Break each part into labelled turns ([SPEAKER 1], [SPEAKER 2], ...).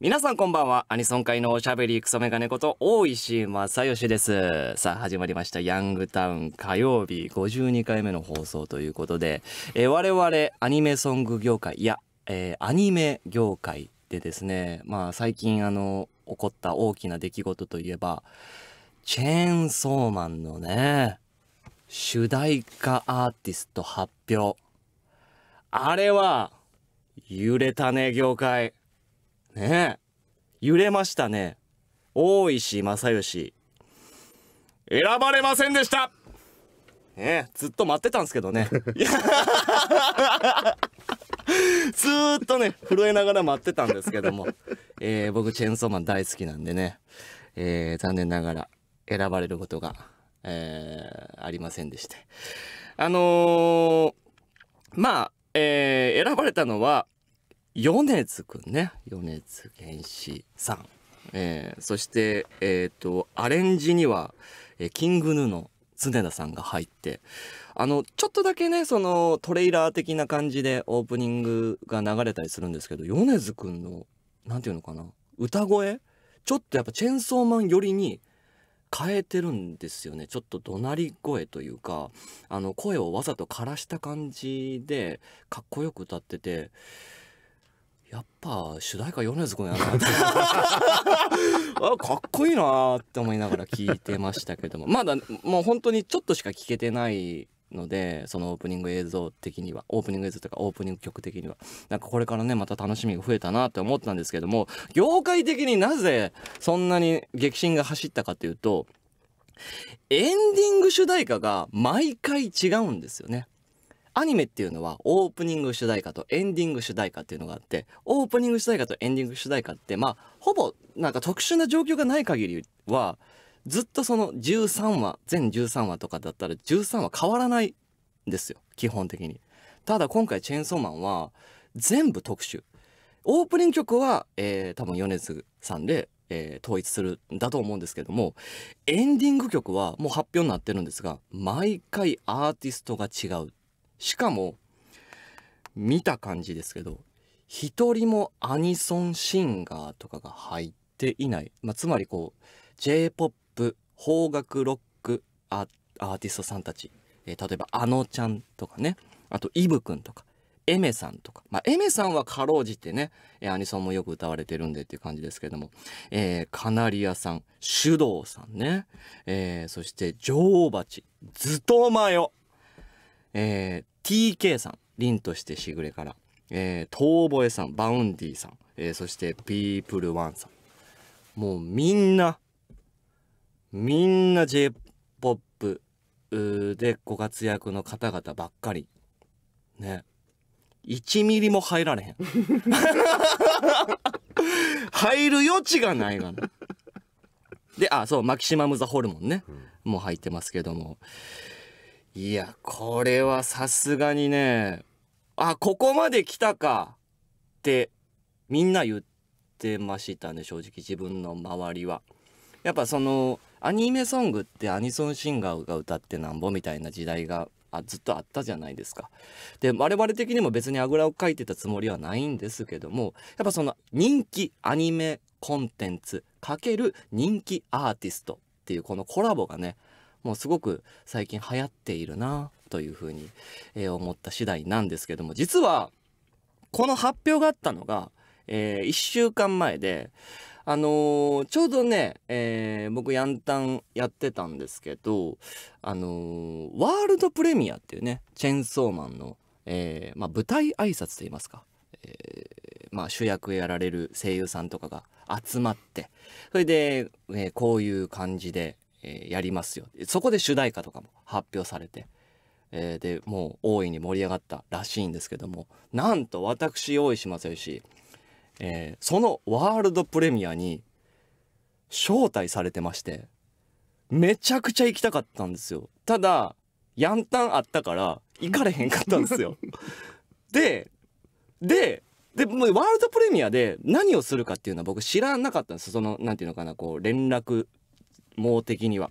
[SPEAKER 1] 皆さんこんばんは。アニソン界のおしゃべりクソメガネこと大石正義です。さあ始まりました。ヤングタウン火曜日52回目の放送ということで、えー、我々アニメソング業界、いや、えー、アニメ業界でですね、まあ最近あの、起こった大きな出来事といえば、チェーンソーマンのね、主題歌アーティスト発表。あれは、揺れたね、業界。ね揺れましたね大石正義選ばれませんでしたねずっと待ってたんですけどね ずっとね震えながら待ってたんですけども、えー、僕チェーンソーマン大好きなんでね、えー、残念ながら選ばれることが、えー、ありませんでしてあのまあ、え選ばれたのは米津くんね米津玄師さん、えー、そして、えーと、とアレンジには、えー、キングヌーの常田さんが入ってあのちょっとだけねそのトレーラー的な感じでオープニングが流れたりするんですけど米津くんの何て言うのかな歌声ちょっとやっぱチェンソーマン寄りに変えてるんですよねちょっと怒鳴り声というかあの声をわざと枯らした感じでかっこよく歌っててやっぱ主題歌米津君やなあかっこいいなって思いながら聞いてましたけどもまだもう本当にちょっとしか聞けてないのでそのオープニング映像的にはオープニング映像とかオープニング曲的にはなんかこれからねまた楽しみが増えたなって思ったんですけども業界的になぜそんなに激震が走ったかというとエンディング主題歌が毎回違うんですよね。アニメっていうのはオープニング主題歌とエンディング主題歌っていうのがあってオープニング主題歌とエンディング主題歌ってまあほぼなんか特殊な状況がない限りはずっとその13話全13話とかだったら13話変わらないんですよ基本的に。ただ今回「チェーンソーマン」は全部特殊。オープニング曲は、えー、多分米津さんで、えー、統一するんだと思うんですけどもエンディング曲はもう発表になってるんですが毎回アーティストが違うしかも見た感じですけど一人もアニソンシンガーとかが入っていない、まあ、つまりこう j p o p 邦楽ロックアーティストさんたち、えー、例えばあのちゃんとかねあとイブくんとかエメさんとか、まあ、エメさんはかろうじてね、アニソンもよく歌われてるんでっていう感じですけども、えー、カナリアさんドウさんね、えー、そして女王蜂ズトマヨえー、TK さん、凛としてしぐれから、えー、遠吠えさん、バウンディさん、えー、そしてピープルワンさん。もうみんな、みんな J-POP でご活躍の方々ばっかり。ね。1ミリも入られへん。入る余地がないがな。で、あ、そう、マキシマム・ザ・ホルモンね。もう入ってますけども。いや、これはさすがにね、あ、ここまで来たかって、みんな言ってましたね、正直自分の周りは。やっぱその、アニメソングってアニソンシンガーが歌ってなんぼみたいな時代があずっとあったじゃないですか。で我々的にも別にあぐらをかいてたつもりはないんですけどもやっぱその人気アニメコンテンツ×人気アーティストっていうこのコラボがねもうすごく最近流行っているなというふうに、思った次第なんですけども実はこの発表があったのが、えー、1週間前であのー、ちょうどね、えー、僕ヤンタンやってたんですけど、あのー、ワールドプレミアっていうねチェンソーマンの、えまあ、舞台挨拶といいますか、えまあ、主役やられる声優さんとかが集まってそれで、えこういう感じで、えー、やりますよそこで主題歌とかも発表されて、えー、でもう大いに盛り上がったらしいんですけどもなんと私用意しますよし、えー、そのワールドプレミアに招待されてましてめちゃくちゃ行きたかったんですよただヤンタンあったから行かれへんかったんですよ でででもワールドプレミアで何をするかっていうのは僕知らなかったんですその何て言うのかなこう連絡う的には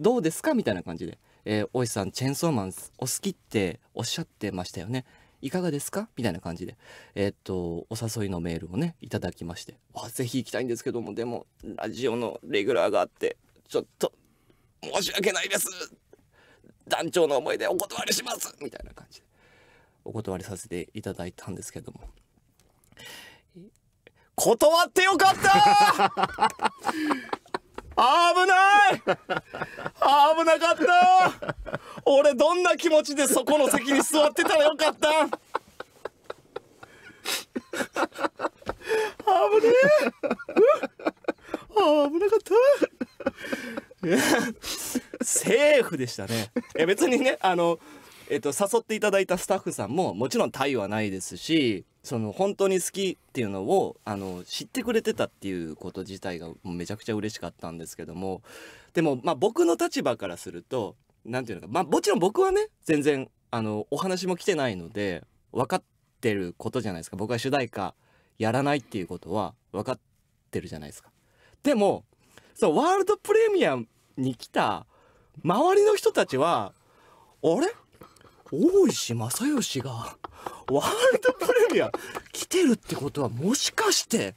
[SPEAKER 1] どうですかみたいな感じで、えー、大石さんチェンソーマンお好きっておっしゃってましたよねいかがですかみたいな感じで、えー、っと、お誘いのメールをね、いただきまして、あ、ぜひ行きたいんですけども、でも、ラジオのレギュラーがあって、ちょっと、申し訳ないです団長の思いでお断りしますみたいな感じで、お断りさせていただいたんですけども。断ってよかった危ない危なかった俺どんな気持ちでそこの席に座ってたらよかった危ねえ、う危なかったセーフでしたねいや別にねあのえっと、誘っていただいたスタッフさんももちろん対はないですしその本当に好きっていうのをあの知ってくれてたっていうこと自体がめちゃくちゃ嬉しかったんですけどもでも、まあ、僕の立場からすると何て言うのか、まあ、もちろん僕はね全然あのお話も来てないので分かってることじゃないですか僕は主題歌やらないっていうことは分かってるじゃないですか。でもそのワールドプレミアムに来た周りの人たちは「あれ大石正義がワールドプレミア来てるってことはもしかして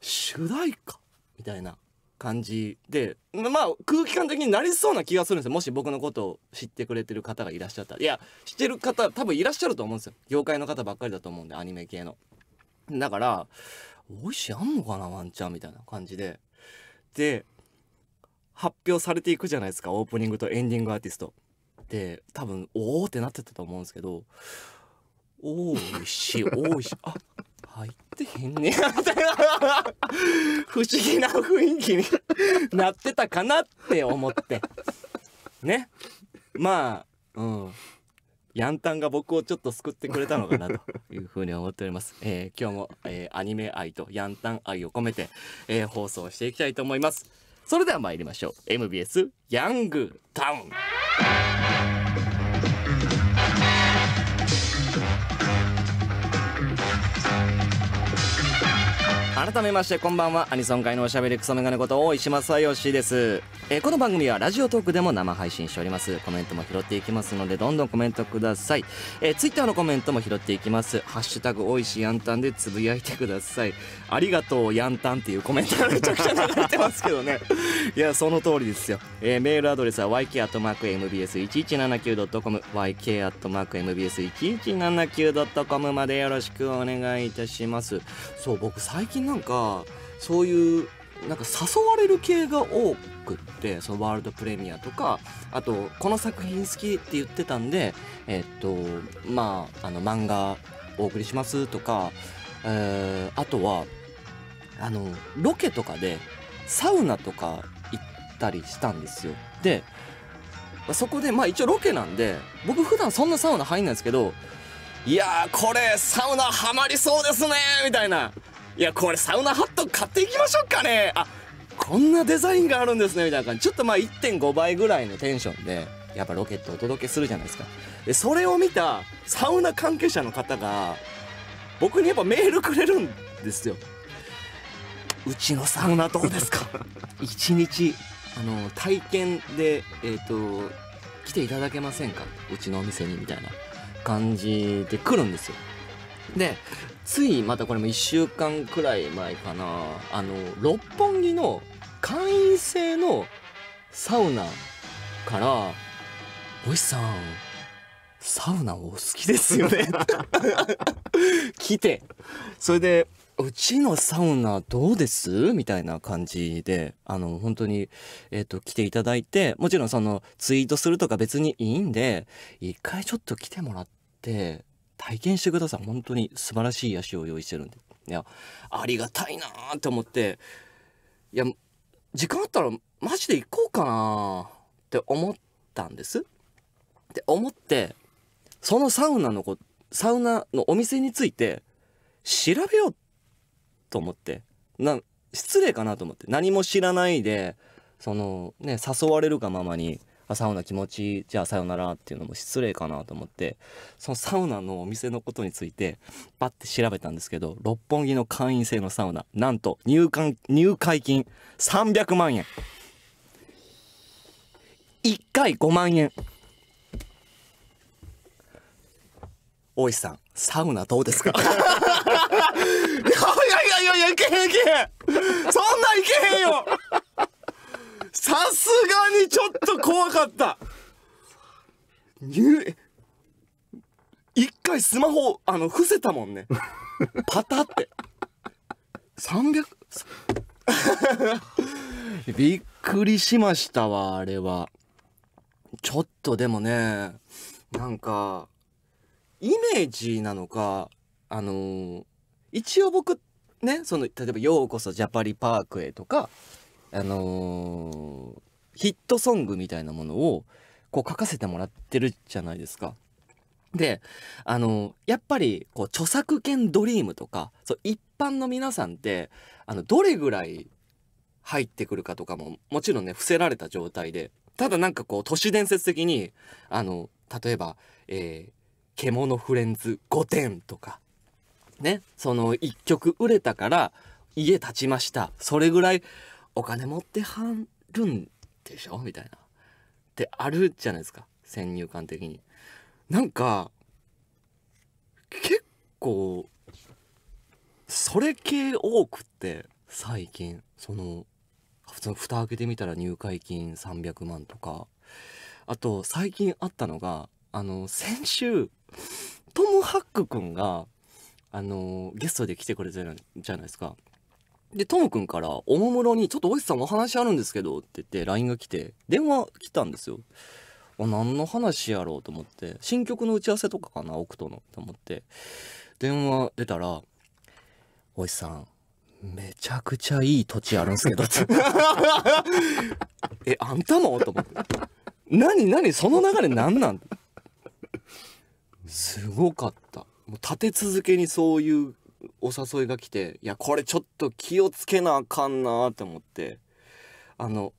[SPEAKER 1] 主題歌みたいな感じでまあ空気感的になりそうな気がするんですよもし僕のことを知ってくれてる方がいらっしゃったらいや知ってる方多分いらっしゃると思うんですよ業界の方ばっかりだと思うんでアニメ系のだから大石しあんのかなワンちゃんみたいな感じでで発表されていくじゃないですかオープニングとエンディングアーティストって多分おおってなってたと思うんですけど「おおいしい おいしいあ入ってへんねや」みたいな不思議な雰囲気になってたかなって思ってねまあうんヤンタンが僕をちょっと救ってくれたのかなというふうに思っております。えー、今日も、えー、アニメ愛とヤンタン愛を込めて、えー、放送していきたいと思います。それでは参りましょう。MBS ヤングタウン。改めましてこんばんはアニソン界のおしゃべりクソメガネこと大石正義ですえー、この番組はラジオトークでも生配信しておりますコメントも拾っていきますのでどんどんコメントくださいえー、ツイッターのコメントも拾っていきますハッシュタグ大石ヤんたんでつぶやいてくださいありがとうやんたんっていうコメントがめちゃくちゃ流れてますけどね いやその通りですよ、えー、メールアドレスは yk.mbs1179.com yk.mbs1179.com までよろしくお願いいたしますそう僕最近なんかそういうなんか誘われる系が多くってそのワールドプレミアとかあとこの作品好きって言ってたんでえっとまああの漫画お送りしますとか、えー、あとはあのロケとかでサウナとか行ったりしたんですよでそこでまあ一応ロケなんで僕普段そんなサウナ入んないんですけどいやーこれサウナハマりそうですねみたいないや、これサウナハット買っていきましょうかね。あ、こんなデザインがあるんですね、みたいな感じ。ちょっとまあ1.5倍ぐらいのテンションで、やっぱロケットお届けするじゃないですか。で、それを見たサウナ関係者の方が、僕にやっぱメールくれるんですよ。うちのサウナどうですか 一日、あの、体験で、えっ、ー、と、来ていただけませんかうちのお店に、みたいな感じで来るんですよ。で、ついまたこれも1週間くらい前かな、あの、六本木の会員制のサウナから、星さん、サウナお好きですよね 来て、それで、うちのサウナどうですみたいな感じで、あの、本当に、えっ、ー、と、来ていただいて、もちろんその、ツイートするとか別にいいんで、一回ちょっと来てもらって、体験してください本当に素晴らしい足を用意してるんでいやありがたいなーって思っていや時間あったらマジで行こうかなって思ったんですって思ってそのサウナのこサウナのお店について調べようと思ってな失礼かなと思って何も知らないでそのね誘われるがままにサウナ気持ちいいじゃあさよならっていうのも失礼かなと思ってそのサウナのお店のことについてパッて調べたんですけど六本木の会員制のサウナなんと入館入会金300万円1回5万円大石さんサウナどうですか いやいやいやいやいけへんいけへんそんないけへんよさすがにちょっと怖かった一回スマホあの伏せたもんねパタって300 びっくりしましたわあれはちょっとでもねなんかイメージなのかあのー、一応僕ねその例えば「ようこそジャパリパークへ」とかあのー、ヒットソングみたいなものをこう書かせてもらってるじゃないですか。で、あのー、やっぱりこう著作権ドリームとかそう一般の皆さんってあのどれぐらい入ってくるかとかももちろんね伏せられた状態でただなんかこう都市伝説的にあの例えば、えー「獣フレンズ5点」とかねその1曲売れたから家建ちましたそれぐらいお金持ってはるんでしょみたいな。ってあるじゃないですか先入観的に。なんか結構それ系多くって最近その普通の蓋開けてみたら入会金300万とかあと最近あったのがあの先週トム・ハック君があのゲストで来てくれてるじゃないですか。で、トム君からおもむろに、ちょっとおじさんお話あるんですけどって言って LINE が来て、電話来たんですよ。何の話やろうと思って、新曲の打ち合わせとかかな、奥とのと思って、電話出たら、おじさん、めちゃくちゃいい土地あるんすけど え、あんたもと思って。何何その流れ何なんすごかった。もう立て続けにそういうお誘いが来ていやこれちょっと気をつけなあかんなって思ってあの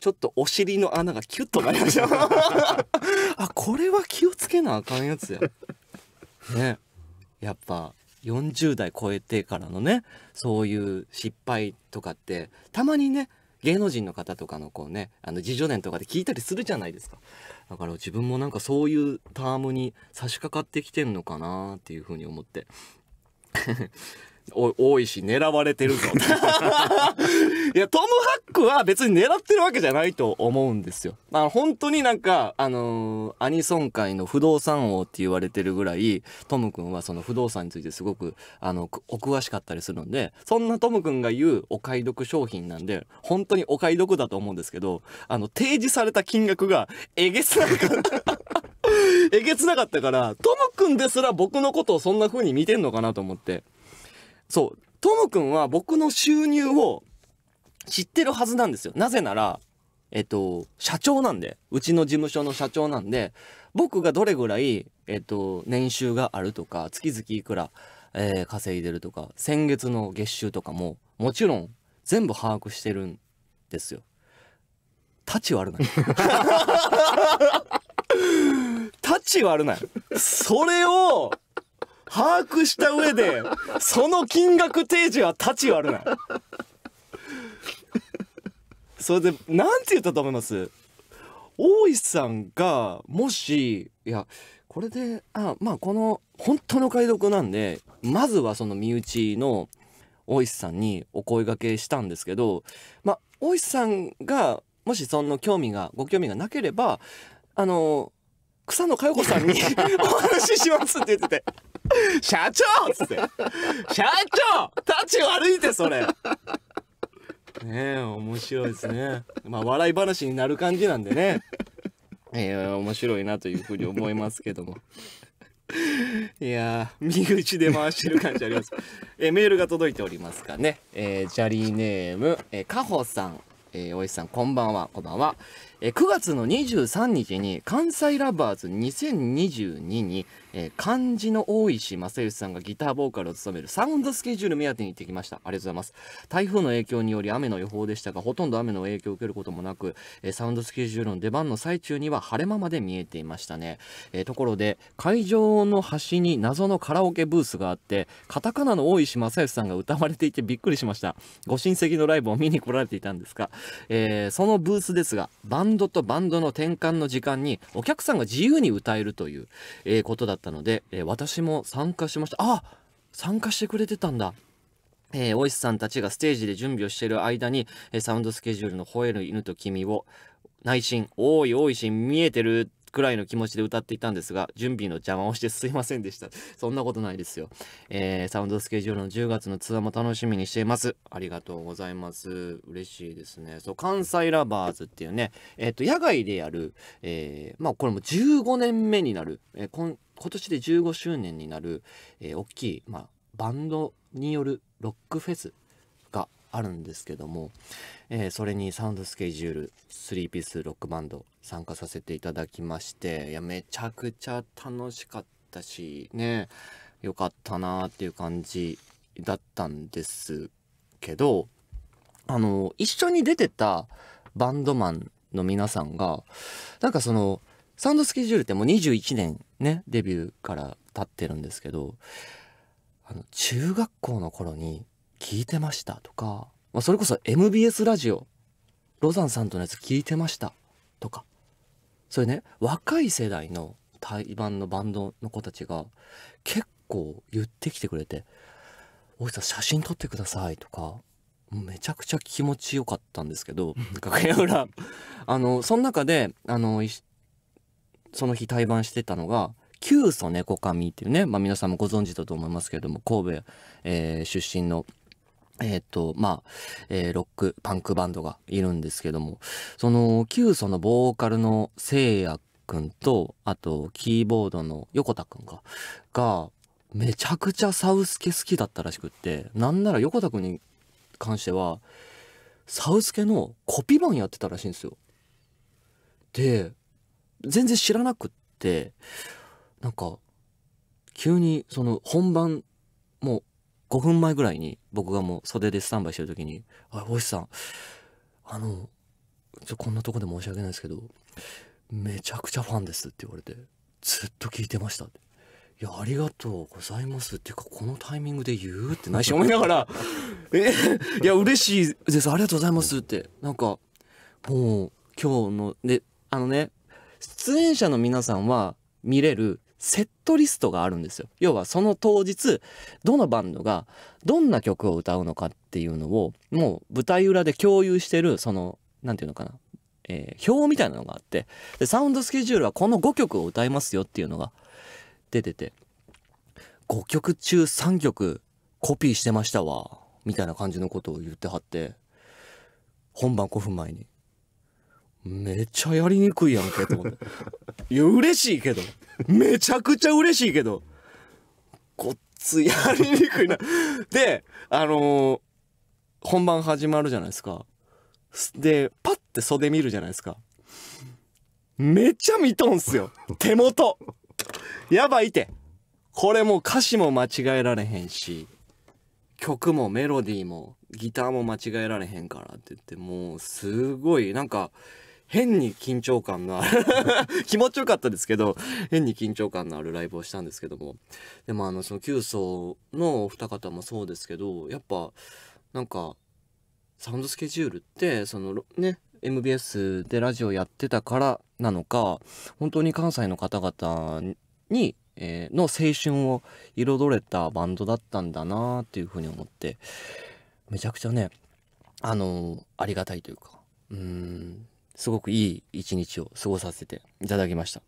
[SPEAKER 1] ちょっとお尻の穴がキュッとなりました あこれは気をつけなあかんやつやねやっぱ40代超えてからのねそういう失敗とかってたまにね芸能人の方とかのこうねあの自助伝とかで聞いたりするじゃないですかだから自分もなんかそういうタームに差し掛かってきてんのかなっていうふうに思って 多いし狙われてるぞ いやトム・ハックは別に狙ってるわけじゃないと思うんですよ。あ本当になんかあのー、アニソン界の不動産王って言われてるぐらいトム君はその不動産についてすごくあのお詳しかったりするのでそんなトム君が言うお買い得商品なんで本当にお買い得だと思うんですけどあの提示された金額がえげつない えげつなかったから、トムくんですら僕のことをそんな風に見てんのかなと思って。そう。トムくんは僕の収入を知ってるはずなんですよ。なぜなら、えっと、社長なんで、うちの事務所の社長なんで、僕がどれぐらい、えっと、年収があるとか、月々いくら、えー、稼いでるとか、先月の月収とかも、もちろん全部把握してるんですよ。立ち悪ない。タッチ悪ない。それを、把握した上で、その金額提示は立ち悪ない。それで、なんて言ったと思います大石さんが、もし、いや、これで、あ、まあ、この、本当の解読なんで、まずはその身内の大石さんにお声がけしたんですけど、まあ、大石さんが、もしその興味が、ご興味がなければ、あの草野佳代子さんに お話ししますって言ってて「社長!」っつって「社長たち悪いってそれ!」ねえ面白いですねまあ笑い話になる感じなんでねえー、面白いなというふうに思いますけどもいや身内で回してる感じありますえメールが届いておりますかね、えー、ジャリーネーム、えー、カさん、えー、おいさんこんばんはこんばんはえ9月の23日に関西ラバーズ2022に、え漢字の大石正義さんがギターボーカルを務めるサウンドスケジュール目当てに行ってきましたありがとうございます台風の影響により雨の予報でしたがほとんど雨の影響を受けることもなく、えサウンドスケジュールの出番の最中には晴れ間まで見えていましたね、えところで会場の端に謎のカラオケブースがあってカタカナの大石正義さんが歌われていてびっくりしましたご親戚のライブを見に来られていたんですが、えー、そのブースですがバンンドとバンドの転換の時間にお客さんが自由に歌えるという、えー、ことだったので、えー、私も参加しましたあ参加してくれてたんだえー、大石さんたちがステージで準備をしている間に、えー、サウンドスケジュールの吠える犬と君を内心、おいおいし見えてるくらいの気持ちで歌っていたんですが、準備の邪魔をしてすいませんでした。そんなことないですよ。えー、サウンドスケジュールの10月のツアーも楽しみにしています。ありがとうございます。嬉しいですね。そう、関西ラバーズっていうね、えっ、ー、と、野外でやる、えー、まあ、これも15年目になる、えー、今年で15周年になる、えー、大きい、まあ、バンドによるロックフェスあるんですけども、えー、それにサウンドスケジュール3ピースロックバンド参加させていただきましていやめちゃくちゃ楽しかったしね良かったなーっていう感じだったんですけどあの一緒に出てたバンドマンの皆さんがなんかそのサウンドスケジュールってもう21年ねデビューから経ってるんですけどあの中学校の頃に聞いてましたとか、まあ、それこそ MBS ラジオ、ロザンさんとのやつ聞いてましたとか、それね、若い世代の台湾のバンドの子たちが結構言ってきてくれて、おじさん写真撮ってくださいとか、めちゃくちゃ気持ちよかったんですけど、楽屋裏。あの、その中で、あの、その日対バンしてたのが、旧祖猫神っていうね、まあ皆さんもご存知だと思いますけれども、神戸、えー、出身のえっ、ー、と、まあ、えー、ロック、パンクバンドがいるんですけども、その、旧そのボーカルの聖やくんと、あと、キーボードの横田くんが、が、めちゃくちゃサウスケ好きだったらしくって、なんなら横田くんに関しては、サウスケのコピー版やってたらしいんですよ。で、全然知らなくって、なんか、急にその本番5分前ぐらいに僕がもう袖でスタンバイしてる時に「あ大石さんあのちょこんなとこで申し訳ないですけどめちゃくちゃファンです」って言われて「ずっと聞いてました」って「いやありがとうございます」っていうかこのタイミングで言うって内心思いながら「えいや嬉しいですありがとうございます」ってなんかもう今日のであのね出演者の皆さんは見れるセットリストがあるんですよ。要はその当日、どのバンドがどんな曲を歌うのかっていうのを、もう舞台裏で共有してる、その、何て言うのかな、えー、表みたいなのがあって、で、サウンドスケジュールはこの5曲を歌いますよっていうのが出てて、5曲中3曲コピーしてましたわ、みたいな感じのことを言ってはって、本番5分前に。めっちゃやりにくいやんけと思っていや嬉しいけどめちゃくちゃ嬉しいけどごっつやりにくいなであのー、本番始まるじゃないですかでパッて袖見るじゃないですかめっちゃ見とんすよ手元やばいてこれもう歌詞も間違えられへんし曲もメロディーもギターも間違えられへんからって言ってもうすごいなんか変に緊張感のある 気持ちよかったですけど変に緊張感のあるライブをしたんですけどもでもあのその9層のお二方もそうですけどやっぱなんかサウンドスケジュールってそのね MBS でラジオやってたからなのか本当に関西の方々に、えー、の青春を彩れたバンドだったんだなっていうふうに思ってめちゃくちゃねあのー、ありがたいというかうんすごくいい一日を過ごさせていただきました。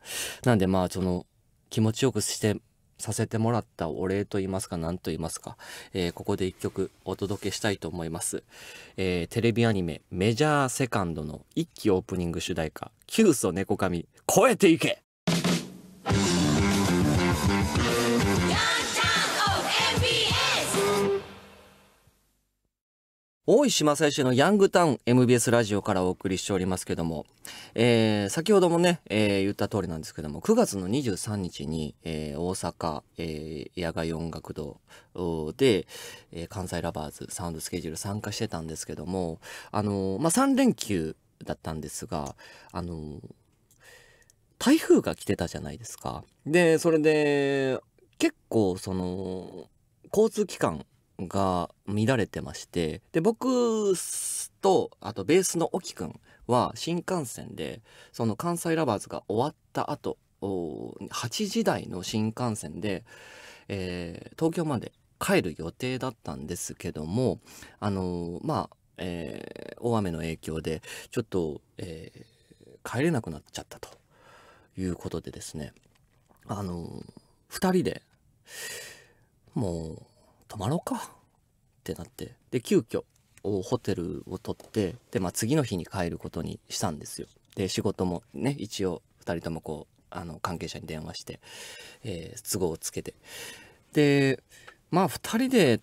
[SPEAKER 1] なんでまあその気持ちよくしてさせてもらったお礼と言いますか何と言いますか、えー、ここで一曲お届けしたいと思います、えー、テレビアニメメジャーセカンドの一期オープニング主題歌「キューソ猫髪超えていけ!」大石正義のヤングタウン MBS ラジオからお送りしておりますけども、えー、先ほどもね、えー、言った通りなんですけども、9月の23日に、えー、大阪、え野外音楽堂で、え関西ラバーズサウンドスケジュール参加してたんですけども、あのまあ、3連休だったんですが、あの台風が来てたじゃないですか。で、それで、結構その、交通機関が乱れてましてで僕とあとベースの沖くんは新幹線でその関西ラバーズが終わった後8時台の新幹線で、えー、東京まで帰る予定だったんですけどもあのー、まあ、えー、大雨の影響でちょっと、え帰れなくなっちゃったということでですねあの2人でもう泊まろうかってなってで急遽ホテルを取ってで、まあ、次の日に帰ることにしたんですよで仕事もね一応2人ともこうあの関係者に電話して、えー、都合をつけてでまあ2人で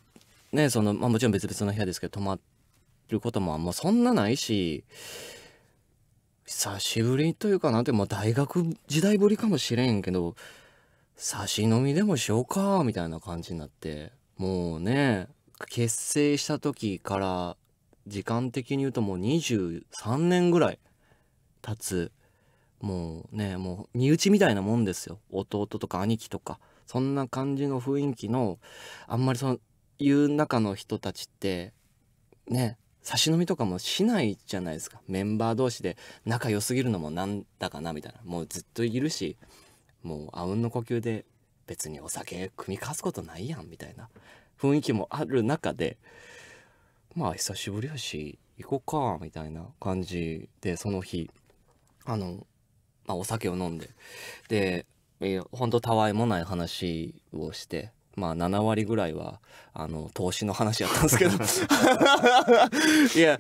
[SPEAKER 1] ねその、まあ、もちろん別々の部屋ですけど泊まることももうそんなないし久しぶりというかなんても大学時代ぶりかもしれんけど差し飲みでもしようかみたいな感じになってもうね、結成した時から時間的に言うともう23年ぐらい経つもうねもう身内みたいなもんですよ弟とか兄貴とかそんな感じの雰囲気のあんまりそのいう中の人たちってね差し飲みとかもしないじゃないですかメンバー同士で仲良すぎるのもなんだかなみたいなもうずっといるしもうあうんの呼吸で別にお酒組み交すことないやんみたいな雰囲気もある中でまあ久しぶりやし行こっかみたいな感じでその日あの、まあ、お酒を飲んででほんとたわいもない話をしてまあ7割ぐらいはあの投資の話やったんですけど いや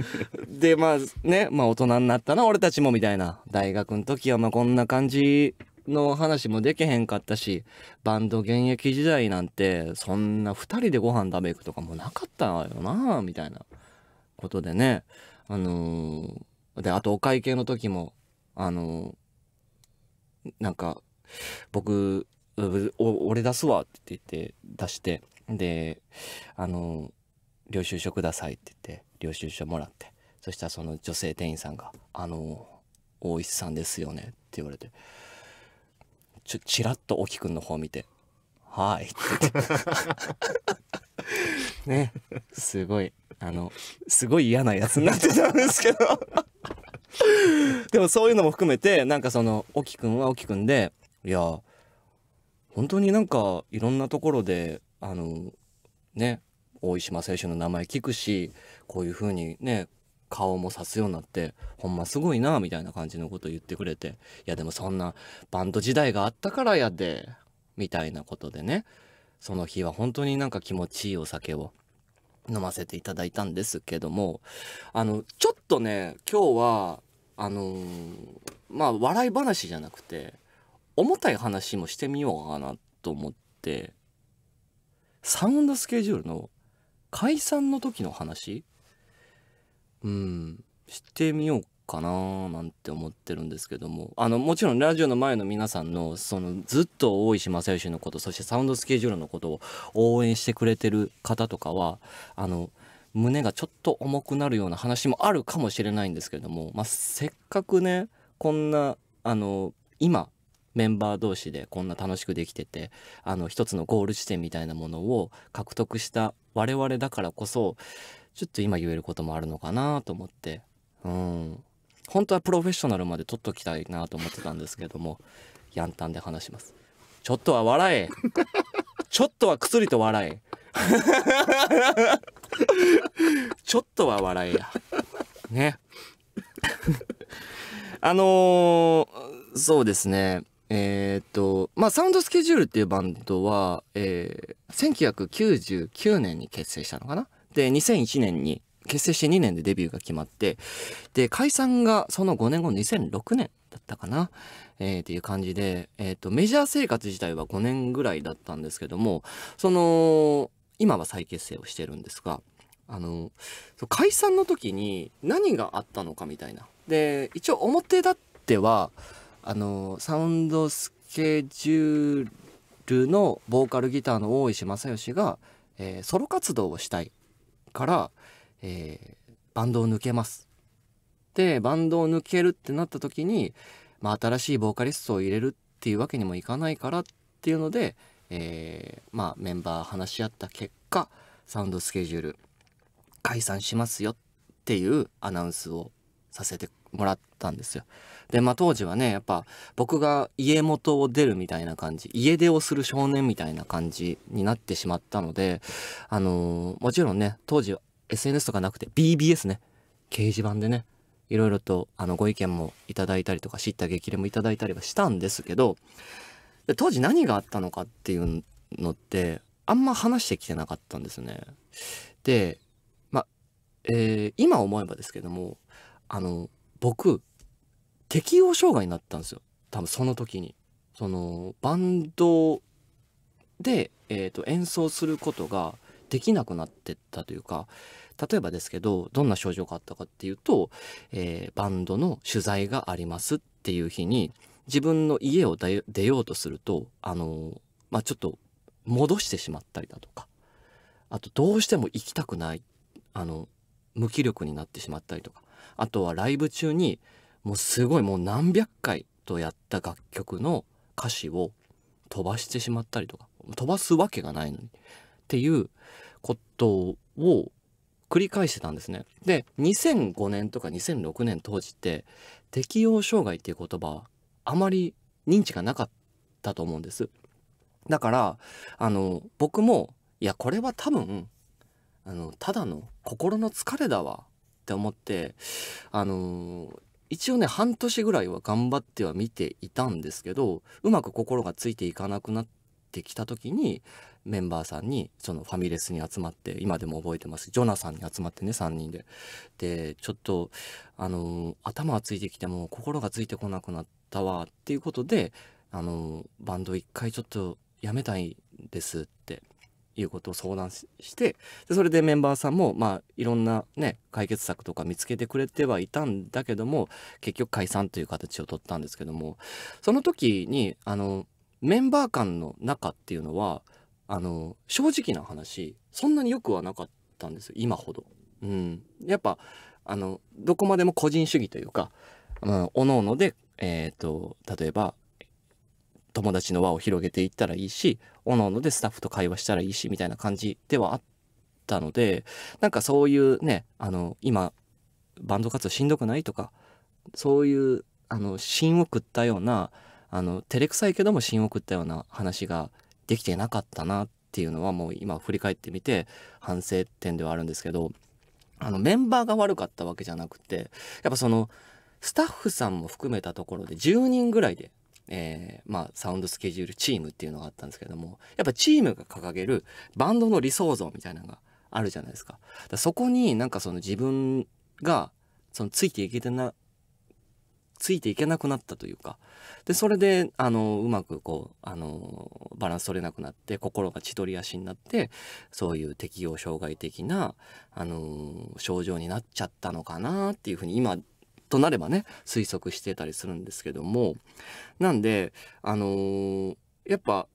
[SPEAKER 1] でまあねまあ大人になったな俺たちもみたいな大学の時はまあこんな感じの話もできへんかったしバンド現役時代なんてそんな2人でご飯食べ行くとかもなかったよなみたいなことでねあのー、であとお会計の時もあのー、なんか僕俺出すわって言って出してであのー、領収書くださいって言って領収書もらってそしたらその女性店員さんが「あの大石さんですよね」って言われてちょ、ちらっと沖くんの方見て、はいって言って。ね、すごい、あの、すごい嫌なやつになってたんですけどでもそういうのも含めて、なんかその、沖くんは沖くんで、いや、本当になんかいろんなところで、あの、ね、大石選手の名前聞くしこういうふうにね顔もさすようになってほんますごいなみたいな感じのこと言ってくれていやでもそんなバンド時代があったからやでみたいなことでねその日は本当になんか気持ちいいお酒を飲ませていただいたんですけどもあのちょっとね今日はあのー、まあ笑い話じゃなくて重たい話もしてみようかなと思ってサウンドスケジュールの解散の時の話うん、してみようかななんて思ってるんですけどもあのもちろんラジオの前の皆さんのそのずっと大石正義のことそしてサウンドスケジュールのことを応援してくれてる方とかはあの胸がちょっと重くなるような話もあるかもしれないんですけれども、まあ、せっかくねこんなあの今メンバー同士でこんな楽しくできててあの一つのゴール地点みたいなものを獲得した我々だからこそちょっと今言えることもあるのかなと思って、うん。本当はプロフェッショナルまで取っときたいなと思ってたんですけども、ヤンタンで話します。ちょっとは笑え。ちょっとはくすりと笑え。ちょっとは笑えや。ね。あのー、そうですね。えー、っと、まあ、サウンドスケジュールっていうバンドは、えー、1999年に結成したのかなで、2001年に、結成して2年でデビューが決まって、で、解散がその5年後、2006年だったかな、えー、っていう感じで、えっ、ー、と、メジャー生活自体は5年ぐらいだったんですけども、その、今は再結成をしてるんですが、あの、解散の時に何があったのかみたいな。で、一応表立っては、あの、サウンドスケジュールのボーカルギターの大石正義が、えー、ソロ活動をしたいから、えー、バンドを抜けます。でバンドを抜けるってなった時に、まあ、新しいボーカリストを入れるっていうわけにもいかないからっていうので、えー、まあ、メンバー話し合った結果サウンドスケジュール解散しますよっていうアナウンスをさせてもらったんですよ。で、まあ当時はね、やっぱ僕が家元を出るみたいな感じ、家出をする少年みたいな感じになってしまったので、あのー、もちろんね、当時は SNS とかなくて BBS ね、掲示板でね、いろいろとあのご意見もいただいたりとか、知った激励もいただいたりはしたんですけど、で当時何があったのかっていうのって、あんま話してきてなかったんですね。で、まあ、えー、今思えばですけども、あの、僕、適応障害になったんですよ。多分その時に。その、バンドで、えー、と、演奏することができなくなってったというか、例えばですけど、どんな症状があったかっていうと、えー、バンドの取材がありますっていう日に、自分の家を出ようとすると、あの、まあ、ちょっと戻してしまったりだとか、あとどうしても行きたくない、あの、無気力になってしまったりとか、あとはライブ中にもうすごいもう何百回とやった楽曲の歌詞を飛ばしてしまったりとか飛ばすわけがないのにっていうことを繰り返してたんですね。で2005年とか2006年当時って適応障害っていう言葉はあまり認知がなかったと思うんです。だからあの僕もいやこれは多分あのただの心の疲れだわって思ってあのー、一応ね半年ぐらいは頑張っては見ていたんですけどうまく心がついていかなくなってきた時にメンバーさんにそのファミレスに集まって今でも覚えてますジョナさんに集まってね3人ででちょっとあのー、頭はついてきても心がついてこなくなったわっていうことであのー、バンド一回ちょっとやめたいですっていうことを相談してでそれでメンバーさんもまあいろんなね解決策とか見つけてくれてはいたんだけども結局解散という形を取ったんですけどもその時にあのメンバー間の中っていうのはあの正直な話そんなによくはなかったんですよ今ほど。うん、やっぱあのどこまでも個人主義というか、うん、おのおので、えーと例えば友達の輪を広げていったらいいし、おのおのでスタッフと会話したらいいし、みたいな感じではあったので、なんかそういうね、あの、今、バンド活動しんどくないとか、そういう、あの、芯を食ったような、あの、照れくさいけども芯を食ったような話ができてなかったなっていうのはもう今振り返ってみて反省点ではあるんですけど、あの、メンバーが悪かったわけじゃなくて、やっぱその、スタッフさんも含めたところで10人ぐらいでえー、まあ、サウンドスケジュールチームっていうのがあったんですけども、やっぱチームが掲げるバンドの理想像みたいなのがあるじゃないですか。かそこになんかその自分が、そのついていけてな、ついていけなくなったというか、で、それで、あの、うまくこう、あの、バランス取れなくなって、心が千鳥足になって、そういう適応障害的な、あの、症状になっちゃったのかなっていうふうに今となればね推測してたりするんですけどもなんであのー、やっぱ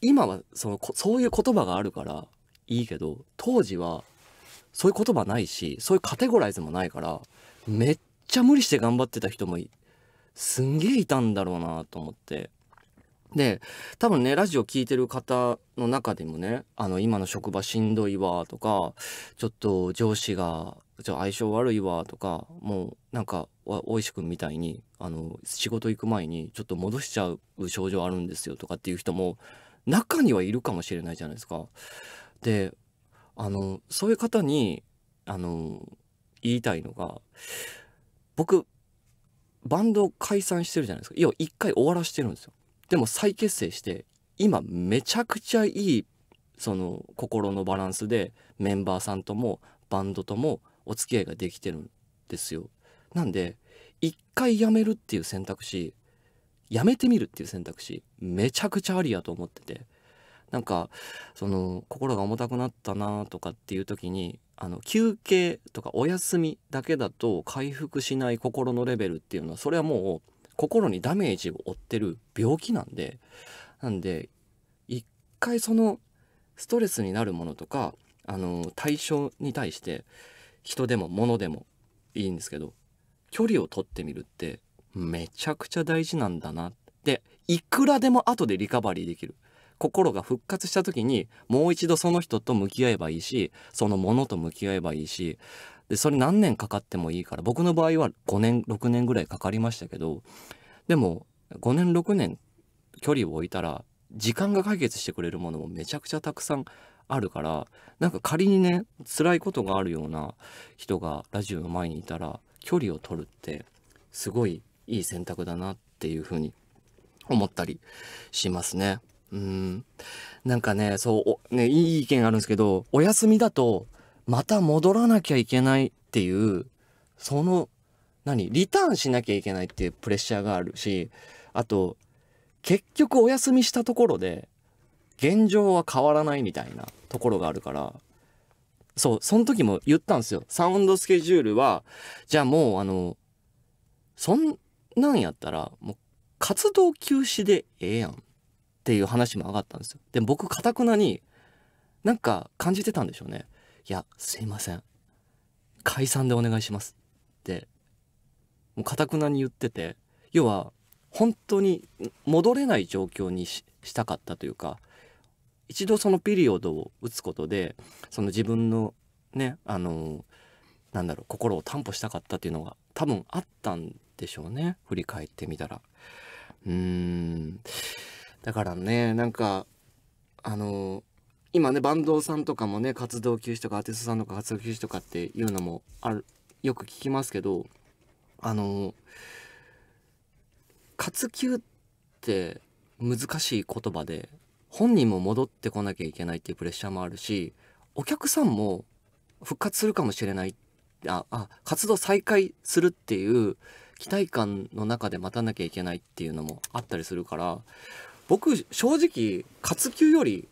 [SPEAKER 1] 今はそのそういう言葉があるからいいけど当時はそういう言葉ないしそういうカテゴライズもないからめっちゃ無理して頑張ってた人もすんげえいたんだろうなと思って。で多分ねラジオ聴いてる方の中でもねあの今の職場しんどいわとかちょっと上司がじゃあ相性悪いわとかもうなんか大石しくみたいにあの仕事行く前にちょっと戻しちゃう症状あるんですよとかっていう人も中にはいるかもしれないじゃないですか。であのそういう方にあの言いたいのが僕バンド解散してるじゃないですか要は一回終わらしてるんですよ。でも再結成して今めちゃくちゃいいその心のバランスでメンバーさんともバンドともお付き合いができてるんですよ。なんで一回やめるっていう選択肢やめてみるっていう選択肢めちゃくちゃありやと思っててなんかその心が重たくなったなとかっていう時にあの休憩とかお休みだけだと回復しない心のレベルっていうのはそれはもう心にダメージを負ってる病気なんでなんで一回そのストレスになるものとかあの対象に対して人でも物でもいいんですけど距離を取ってみるってめちゃくちゃ大事なんだなでいくらでも後でリカバリーできる心が復活した時にもう一度その人と向き合えばいいしそのものと向き合えばいいしでそれ何年かかってもいいから僕の場合は5年6年ぐらいかかりましたけどでも5年6年距離を置いたら時間が解決してくれるものもめちゃくちゃたくさんあるからなんか仮にね辛いことがあるような人がラジオの前にいたら距離を取るってすごいいい選択だなっていうふうに思ったりしますね。うん。なんかね、そう、ね、いい意見あるんですけど、お休みだと、また戻らなきゃいけないっていう、その、何、リターンしなきゃいけないっていうプレッシャーがあるし、あと、結局お休みしたところで、現状は変わらないみたいなところがあるから、そう、その時も言ったんですよ。サウンドスケジュールは、じゃあもうあの、そんなんやったら、もう活動休止でええやんっていう話も上がったんですよ。で、僕、かたくなに、なんか感じてたんでしょうね。いや、すいません。解散でお願いしますって、もうかたくなに言ってて、要は、本当に戻れない状況にしたかったというか、一度そのピリオドを打つことでその自分のねあのなんだろう心を担保したかったっていうのが多分あったんでしょうね振り返ってみたら。うーんだからねなんかあの今ねバンドさんとかもね活動休止とかアーティストさんとか活動休止とかっていうのもあるよく聞きますけどあの活休って難しい言葉で本人も戻ってこなきゃいけないっていうプレッシャーもあるしお客さんも復活するかもしれないああ活動再開するっていう期待感の中で待たなきゃいけないっていうのもあったりするから僕正直活休より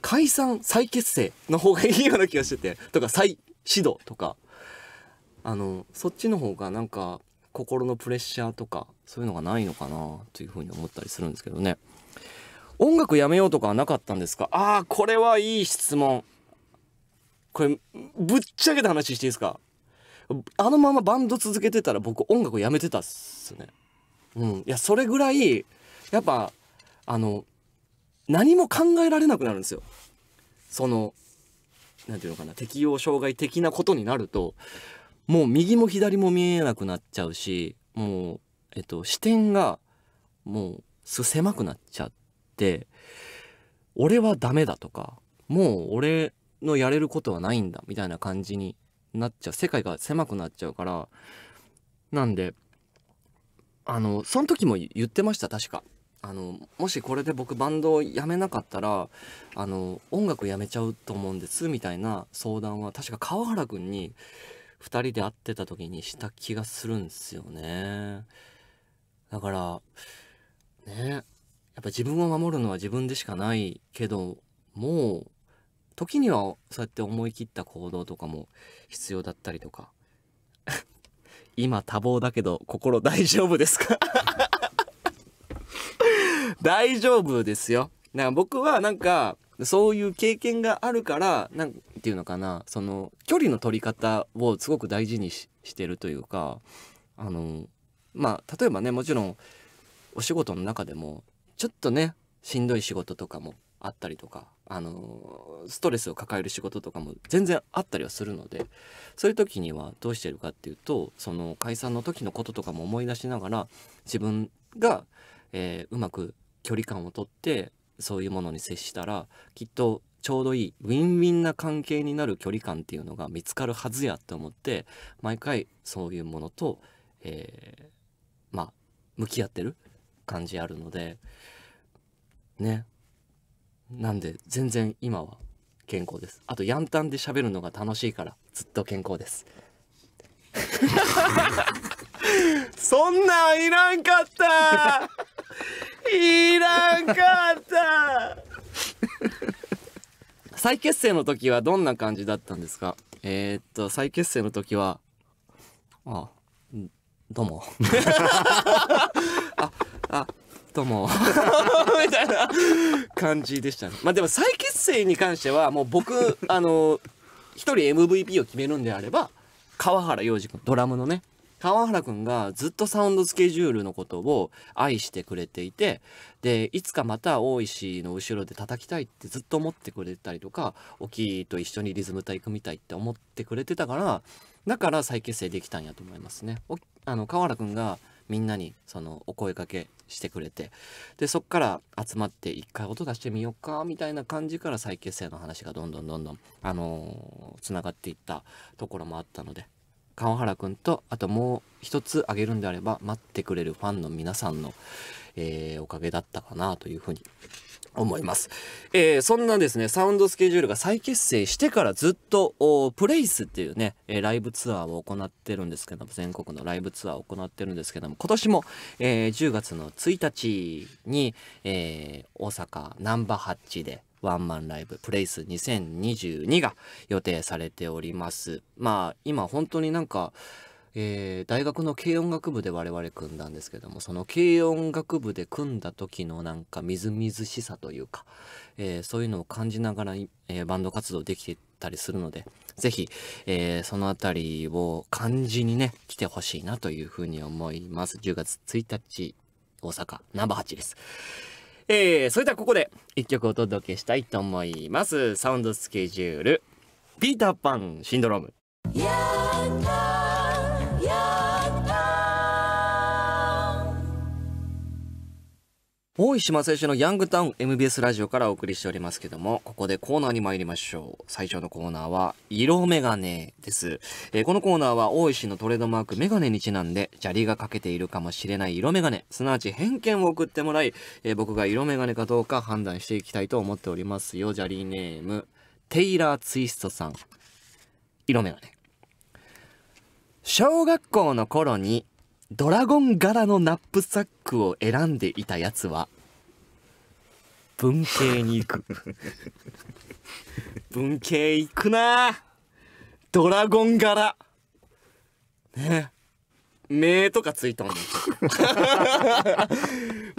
[SPEAKER 1] 解散再結成の方がいいような気がしててとか再始動とかあのそっちの方がなんか心のプレッシャーとかそういうのがないのかなというふうに思ったりするんですけどね。音楽やめようとかはなかったんですかああ、これはいい質問。これ、ぶっちゃけた話していいですかあのままバンド続けてたら僕音楽やめてたっすね。うん。いや、それぐらい、やっぱ、あの、何も考えられなくなるんですよ。その、何て言うのかな、適応障害的なことになると、もう右も左も見えなくなっちゃうし、もう、えっと、視点が、もう、狭くなっちゃって。って俺はダメだとかもう俺のやれることはないんだみたいな感じになっちゃう世界が狭くなっちゃうからなんであのその時も言ってました確かあのもしこれで僕バンドをやめなかったらあの音楽やめちゃうと思うんですみたいな相談は確か川原君に2人で会ってた時にした気がするんですよねだからねやっぱ自分を守るのは自分でしかないけどもう時にはそうやって思い切った行動とかも必要だったりとか 今多忙だけど心大丈夫ですか 大丈夫ですよなんか僕はなんかそういう経験があるから何て言うのかなその距離の取り方をすごく大事にしてるというかあのまあ例えばねもちろんお仕事の中でもちょっとねしんどい仕事とかもあったりとかあのストレスを抱える仕事とかも全然あったりはするのでそういう時にはどうしてるかっていうとその解散の時のこととかも思い出しながら自分が、えー、うまく距離感をとってそういうものに接したらきっとちょうどいいウィンウィンな関係になる距離感っていうのが見つかるはずやと思って毎回そういうものと、えー、まあ向き合ってる感じあるのでねなんで全然今は健康ですあとヤンタンで喋るのが楽しいからずっと健康です そんなんいらんかったいらんかった再結成の時はどんな感じだったんですかえー、っと再結成の時はああどうも あどうも みたいな感じでしたねまあでも再結成に関してはもう僕あの一人 MVP を決めるんであれば川原洋二君ドラムのね川原君がずっとサウンドスケジュールのことを愛してくれていてでいつかまた大石の後ろで叩きたいってずっと思ってくれたりとか沖と一緒にリズム隊組みたいって思ってくれてたからだから再結成できたんやと思いますね。あの川原君がみんなにそのお声かけしてくれてでそっから集まって一回音出してみようかみたいな感じから再結成の話がどんどんどんどんあのつ、ながっていったところもあったので川原くんとあともう一つ挙げるんであれば待ってくれるファンの皆さんの、えおかげだったかなというふうに思います、えー、そんなですねサウンドスケジュールが再結成してからずっとプレイスっていうね、えー、ライブツアーを行ってるんですけども全国のライブツアーを行ってるんですけども今年も、えー、10月の1日に、えー、大阪難波八ッでワンマンライブプレイス2022が予定されておりますまあ今本当になんかえー、大学の軽音楽部で我々組んだんですけどもその軽音楽部で組んだ時のなんかみずみずしさというか、えー、そういうのを感じながら、えー、バンド活動できてたりするので是非、えその辺りを感じにね来てほしいなというふうに思います10月1日大阪ナンバー8です。えそれではここで一曲お届けしたいと思います。サウンドスケジュール、ピーターパンシンドローム。大石正義のヤングタウン MBS ラジオからお送りしておりますけども、ここでコーナーに参りましょう。最初のコーナーは、色メガネです、えー、このコーナーは大石のトレードマークメガネにちなんで、砂利がかけているかもしれない色メガネ、すなわち偏見を送ってもらい、えー、僕が色メガネかどうか判断していきたいと思っておりますよ。砂利ネーム、テイラー・ツイストさん。色メガネ。小学校の頃に、ドラゴン柄のナップサックを選んでいたやつは文系に行く 文系行くなドラゴン柄ね目とかついとんねん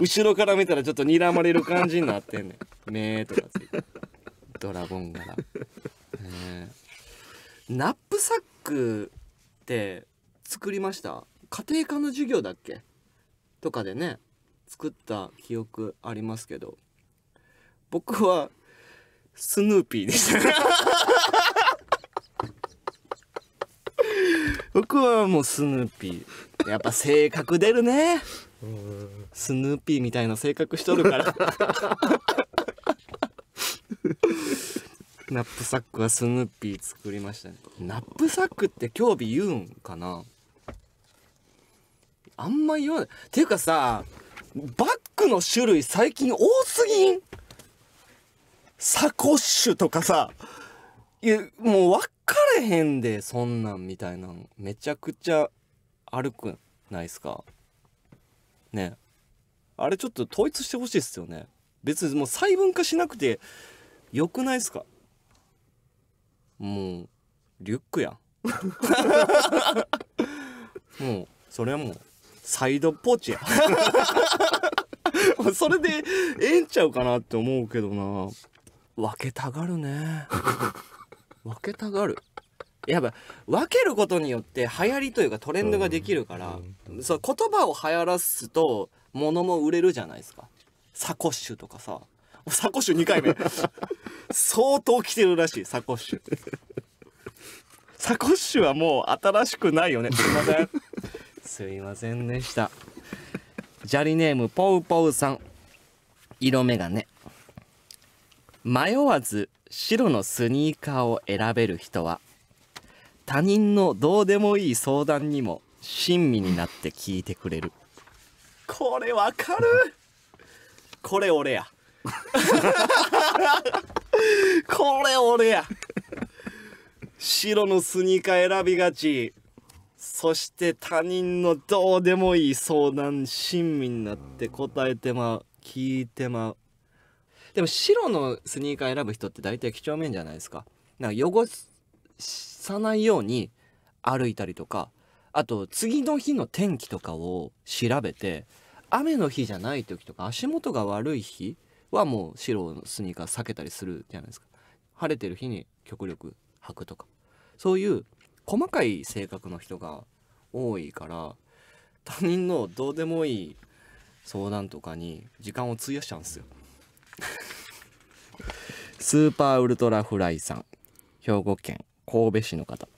[SPEAKER 1] 後ろから見たらちょっと睨まれる感じになってんねん目とかついてドラゴン柄、ね、ナップサックって作りました家庭科の授業だっけとかでね作った記憶ありますけど僕はスヌーピーでした 僕はもうスヌーピーやっぱ性格出るねスヌーピーみたいな性格しとるから ナップサックはスヌーピー作りましたねナップサックって興味言うんかなあんま言わない。ていうかさ、バッグの種類最近多すぎんサコッシュとかさ、いや、もう分かれへんで、そんなんみたいなの。めちゃくちゃ歩くないっすかね。あれちょっと統一してほしいっすよね。別にもう細分化しなくてよくないっすかもう、リュックや。ん。もう、それはもう。サイドポチや それでええんちゃうかなって思うけどな分けたがるね分けたがるやっぱ分けることによって流行りというかトレンドができるから、うん、そう言葉を流行らすと物も売れるじゃないですかサコッシュとかさサコッシュ2回目相当来てるらしいサコッシュサコッシュはもう新しくないよねすい ませんすいませんでした。ジャリネーム、ポウポウさん。色眼鏡。迷わず白のスニーカーを選べる人は、他人のどうでもいい相談にも親身になって聞いてくれる。これわかるこれ俺や。これ俺や。白のスニーカー選びがち。そして他人のどうでもいい相談親身になって答えてまう聞いてまうでも白のスニーカー選ぶ人って大体几帳面じゃないですかなんか汚さないように歩いたりとかあと次の日の天気とかを調べて雨の日じゃない時とか足元が悪い日はもう白のスニーカー避けたりするじゃないですか晴れてる日に極力履くとかそういう細かい性格の人が多いから他人のどうでもいい相談とかに時間を費やしちゃうんですよ スーパーウルトラフライさん兵庫県神戸市の方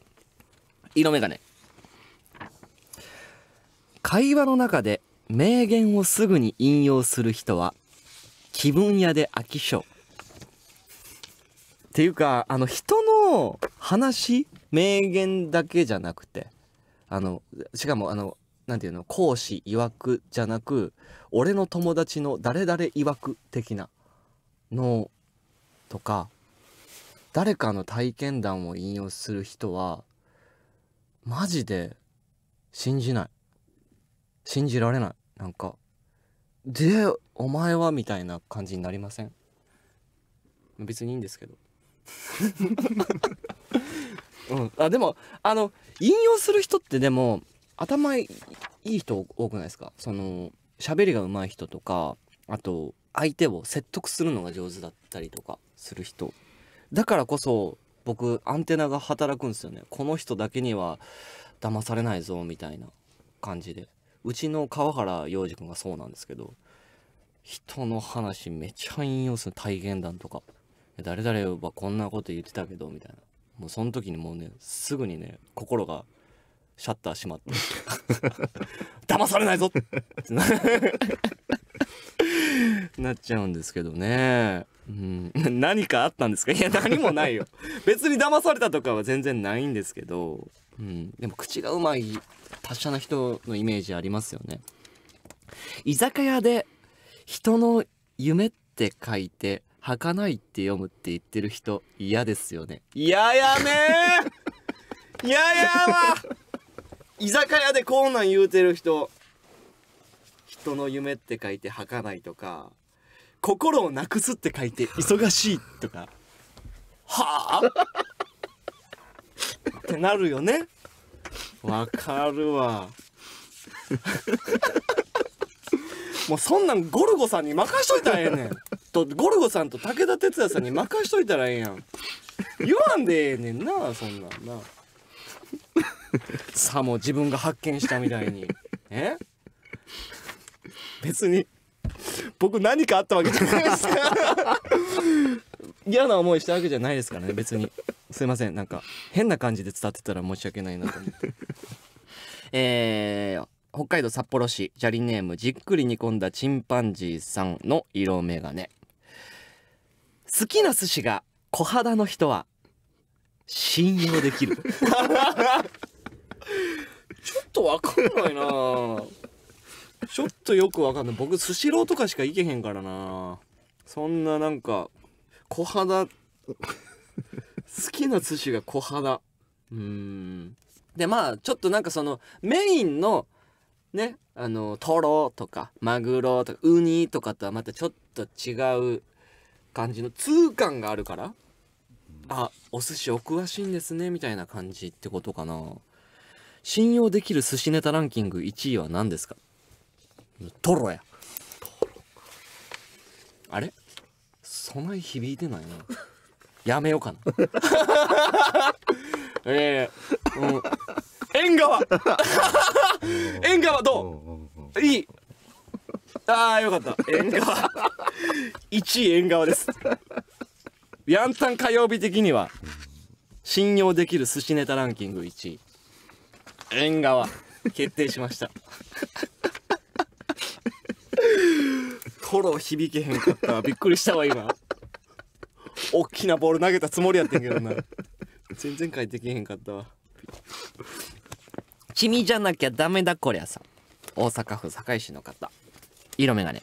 [SPEAKER 1] 色眼鏡会話の中で名言をすぐに引用する人は気分屋で飽き性っていうかあの人の話名言だけじゃなくてあのしかもあの何て言うの講師曰くじゃなく俺の友達の誰々曰く的なのとか誰かの体験談を引用する人はマジで信じない信じられないなんかでお前はみたいな感じになりません別にいいんですけどうん、あでもあの引用する人ってでも頭いい人多くないですかその喋りが上手い人とかあと相手を説得するのが上手だったりとかする人だからこそ僕アンテナが働くんですよねこの人だけには騙されないぞみたいな感じでうちの川原洋二君がそうなんですけど人の話めっちゃ引用する体験談とか誰々はこんなこと言ってたけどみたいなもうその時にもうねすぐにね心がシャッター閉まって 騙されないぞってなっちゃうんですけどね、うん、何かあったんですかいや何もないよ別に騙されたとかは全然ないんですけど、うん、でも口がうまい達者な人のイメージありますよね居酒屋で人の夢って書いて儚いって読むって言ってる人嫌ですよね嫌やねー嫌やわ居酒屋でこんなん言うてる人人の夢って書いて儚いとか心をなくすって書いて忙しいとかはあってなるよねわかるわ もうそんなんゴルゴさんに任しといたらええねんとゴルゴさんと武田鉄矢さんに任しといたらええやん言わんでええねんなそんなんなさあもう自分が発見したみたいにえ別に僕何かあったわけじゃないですか嫌な思いしたわけじゃないですからね別にすいませんなんか変な感じで伝わってたら申し訳ないなと思ってえー、北海道札幌市チャリネームじっくり煮込んだチンパンジーさんの色眼鏡好きな寿司が小肌の人は信用できる ちょっとわかんないなちょっとよくわかんない僕スシローとかしか行けへんからなそんななんか小肌好きな寿司が小肌うんでまあちょっとなんかそのメインのねあのトロとかマグロとかウニとかとはまたちょっと違う感じの通感があるからあお寿司お詳しいんですねみたいな感じってことかな信用できる寿司ネタランキング1位は何ですかトロやあれそんなに響いてないなやめようかな ええー、うん縁側縁側どういいああよかった縁側1位縁側ですヤンタン火曜日的には信用できる寿司ネタランキング1位縁側決定しましたトロ響けへんかったびっくりしたわ今大きなボール投げたつもりやってんけどな全然帰ってけへんかったわ君じゃなきゃダメだこりゃさ大阪府堺市の方色眼鏡。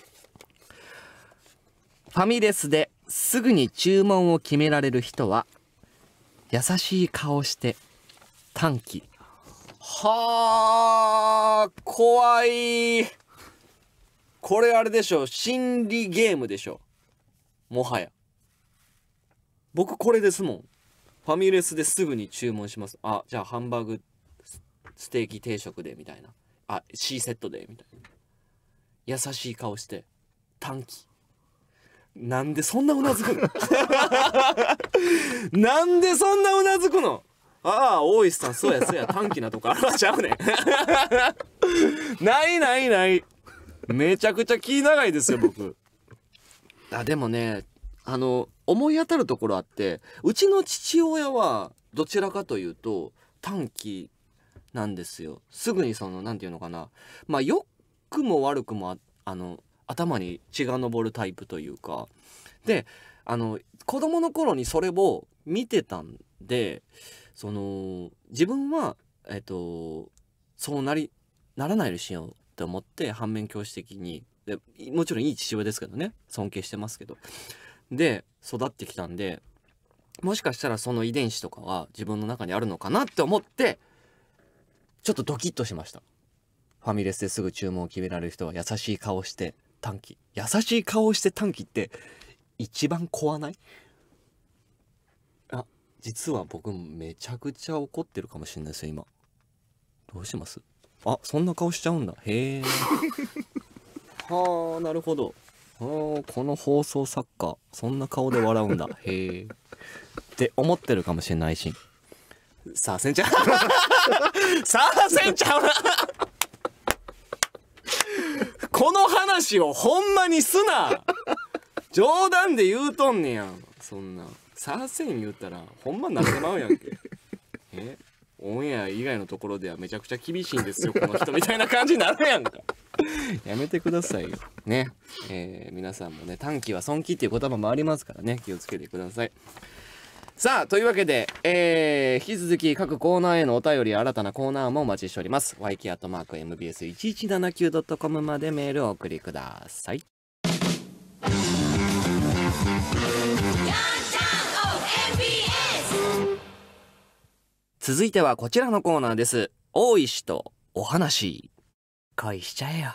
[SPEAKER 1] ファミレスですぐに注文を決められる人は、優しい顔して短期。はあ、怖い。これあれでしょう。心理ゲームでしょう。もはや。僕これですもん。ファミレスですぐに注文します。あ、じゃあハンバーグ、ステーキ定食で、みたいな。あ、C セットで、みたいな。優しい顔して短期なんでそんなうなずくの なんでそんなうなずくのああ大石さんそうやそうや短期なとこあしちゃうねないないないめちゃくちゃ気長いですよ僕あでもねあの思い当たるところあってうちの父親はどちらかというと短期なんですよすぐにその何て言うのかなまあよっくも悪くもあの頭に血が上るタイプというかであの子供の頃にそれを見てたんでその自分は、えっと、そうなりならないようにしようって思って反面教師的にでもちろんいい父親ですけどね尊敬してますけどで育ってきたんでもしかしたらその遺伝子とかは自分の中にあるのかなって思ってちょっとドキッとしました。ファミレスですぐ注文を決められる人は優しい顔して短期優しい顔して短期って一番怖ないあ実は僕めちゃくちゃ怒ってるかもしれないですよ今どうしますあそんな顔しちゃうんだへえ はあなるほどこの放送作家そんな顔で笑うんだへえって思ってるかもしれないしさあせんちゃさあせんちゃう この話をほんまにすな冗談で言うとんねやそんなさ0 0 0言うたらほんまなってまうやんけえオンエア以外のところではめちゃくちゃ厳しいんですよこの人みたいな感じになるやんかやめてくださいよねえー、皆さんもね短期は損期っていう言葉もありますからね気をつけてくださいさあ、というわけで、えー、引き続き各コーナーへのお便り、新たなコーナーもお待ちしております。yk.mbs1179.com までメールをお送りください。続いてはこちらのコーナーです。大石とお話。恋しちゃえよ。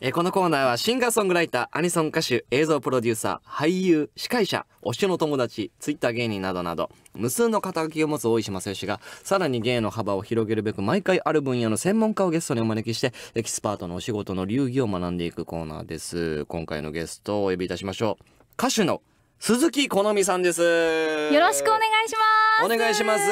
[SPEAKER 1] えー、このコーナーはシンガーソングライターアニソン歌手映像プロデューサー俳優司会者推しの友達ツイッター芸人などなど無数の肩書きを持つ大石正義がさらに芸の幅を広げるべく毎回ある分野の専門家をゲストにお招きしてエキスパートのお仕事の流儀を学んでいくコーナーです今回のゲストをお呼びいたしましょう歌手の鈴木好美さんです。よ
[SPEAKER 2] ろしくお願いします。お願いします。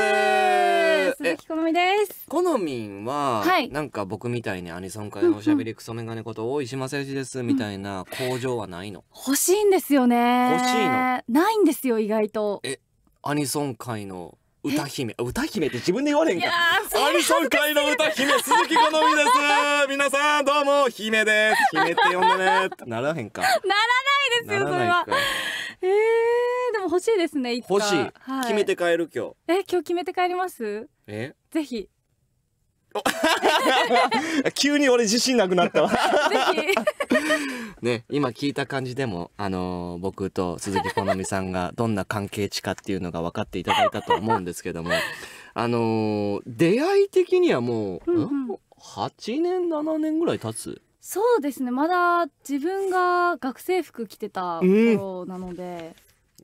[SPEAKER 2] 鈴木好美です。
[SPEAKER 1] 好みは、はい、なんか僕みたいにアニソン界のおしゃべりクソメガネこと大石正義ですみたいな工場はないの。
[SPEAKER 2] 欲しいんですよね。欲しいの。ないんですよ意外と。
[SPEAKER 1] え、アニソン界の歌姫歌姫って自分で言われんかアニソン界の歌姫鈴木好みです皆さんどうも姫です姫って呼んでねならへんか ならない
[SPEAKER 2] ですよそれはえー、でも欲しいですね。欲しい、はい、決めて
[SPEAKER 1] 帰る今日。
[SPEAKER 2] え、今日決めて帰ります。え、ぜひ。
[SPEAKER 1] 急に俺自信なくなったわね、今聞いた感じでも、あのー、僕と鈴木好美さんがどんな関係値かっていうのが分かっていただいたと思うんですけども、あのー、出会い的にはもう、うんうん、8年7年ぐらい経つ
[SPEAKER 2] そうですねまだ自分が学生服着てた頃なので、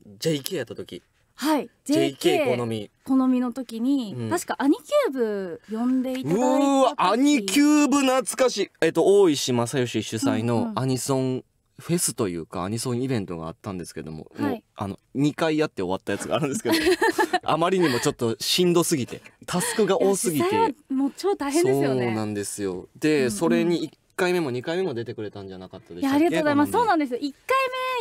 [SPEAKER 1] うん、JK やった時
[SPEAKER 2] はい JK 好み好みの時に、うん、確かアニキューブ呼んで
[SPEAKER 1] いただいた時うわアニキューブ懐かしいえっと大石正義主催のアニソンフェスというかアニソンイベントがあったんですけどもはい、もうあの2回やって終わったやつがあるんですけど あまりにもちょっとしんどすぎてタスクが多すぎて
[SPEAKER 2] もう超大変ですよねそうな
[SPEAKER 1] んですよで、うんうん、それに回目も二回目も出てくれたんじゃなかったでしいありがとうございますそうな
[SPEAKER 2] んです一回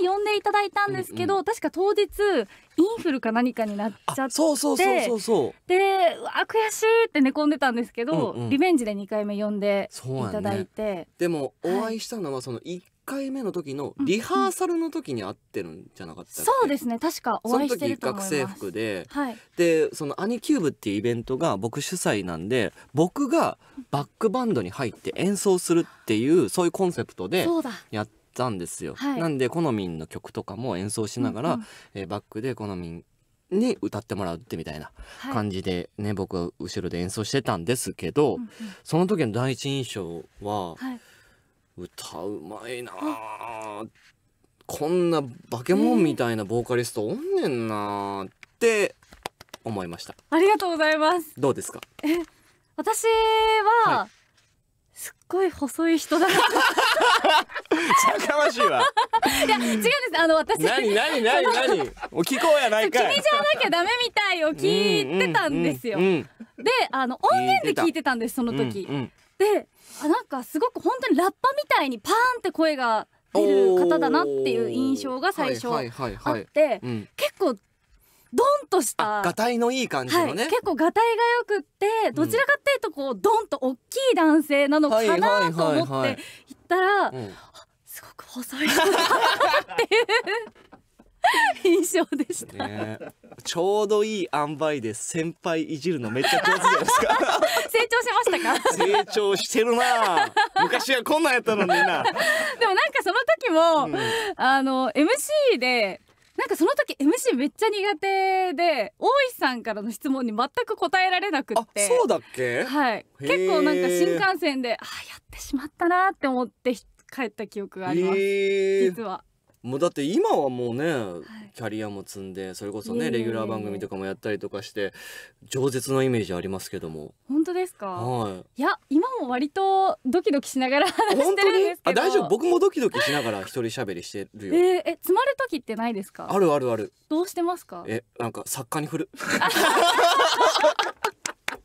[SPEAKER 2] 目呼んでいただいたんですけど、うんうん、確か当日インフルか何かになっち
[SPEAKER 1] ゃってそうそうそうそうそ
[SPEAKER 2] うでうわ悔しいって寝込んでたんですけど、うんうん、リベンジで二回目呼んでいただいて、ね、
[SPEAKER 1] でもお会いしたのはその1回目の時のリハーサルの時に会ってるんじゃなかったっ、うん、そ
[SPEAKER 2] うですね確かお会いしてると思いますその時学生
[SPEAKER 1] 服で、はい、でその「アニキューブ」っていうイベントが僕主催なんで僕がバックバンドに入って演奏するっていうそういうコンセプトでやったんですよ、はい、なんでコノミンの曲とかも演奏しながら、うんうん、えー、バックでコノミンに歌ってもらうってみたいな感じでね、はい、僕は後ろで演奏してたんですけど、うんうん、その時の第一印象は、はい、歌うまいなこんな化け物みたいなボーカリストおんねんなって思いました、
[SPEAKER 2] ありがとうございますどうですかえ私は、はい、すっごい細い人だなやかましいわいや違うんですあの私何何何何
[SPEAKER 1] お聞こうやないかい君じゃなきゃダメみた
[SPEAKER 2] いを聞いてたんですよ、うんうんうん、であの音源で聞いてたんですその時、うんうん、でなんかすごく本当にラッパみたいにパーンって声が出る方だなっていう印象が最初あって結構ドンとしたが
[SPEAKER 1] たいのいい感じのね、はい、結
[SPEAKER 2] 構がたいがよくってどちらかっていうとこうドンと大きい男性なのかなと思って行ったら、
[SPEAKER 1] すごく細いっていう
[SPEAKER 2] 印象でした、ね、
[SPEAKER 1] ちょうどいい塩梅で先輩いじるのめっちゃ上手じゃないですか
[SPEAKER 2] 成長しましたか成
[SPEAKER 1] 長してるな昔はこんなんやったのにな でもなんか
[SPEAKER 2] その時も、うん、あの MC でなんかその時 MC めっちゃ苦手で大石さんからの質問に全く答えられなくって
[SPEAKER 1] そうだっけはい結構なんか新幹
[SPEAKER 2] 線であやってしまったなって思って帰った記憶があります実は
[SPEAKER 1] もうだって今はもうね、はい、キャリアも積んでそれこそねレギュラー番組とかもやったりとかして饒舌なイメージありますけども
[SPEAKER 2] 本当ですか、はい、いや今も割とドキドキしながら本当にあ大丈
[SPEAKER 1] 夫僕もドキドキしながら一人喋りしてるよえー、
[SPEAKER 2] え詰まる時ってないですかあるあるあるどうしてますかえ
[SPEAKER 1] なんか作家に振る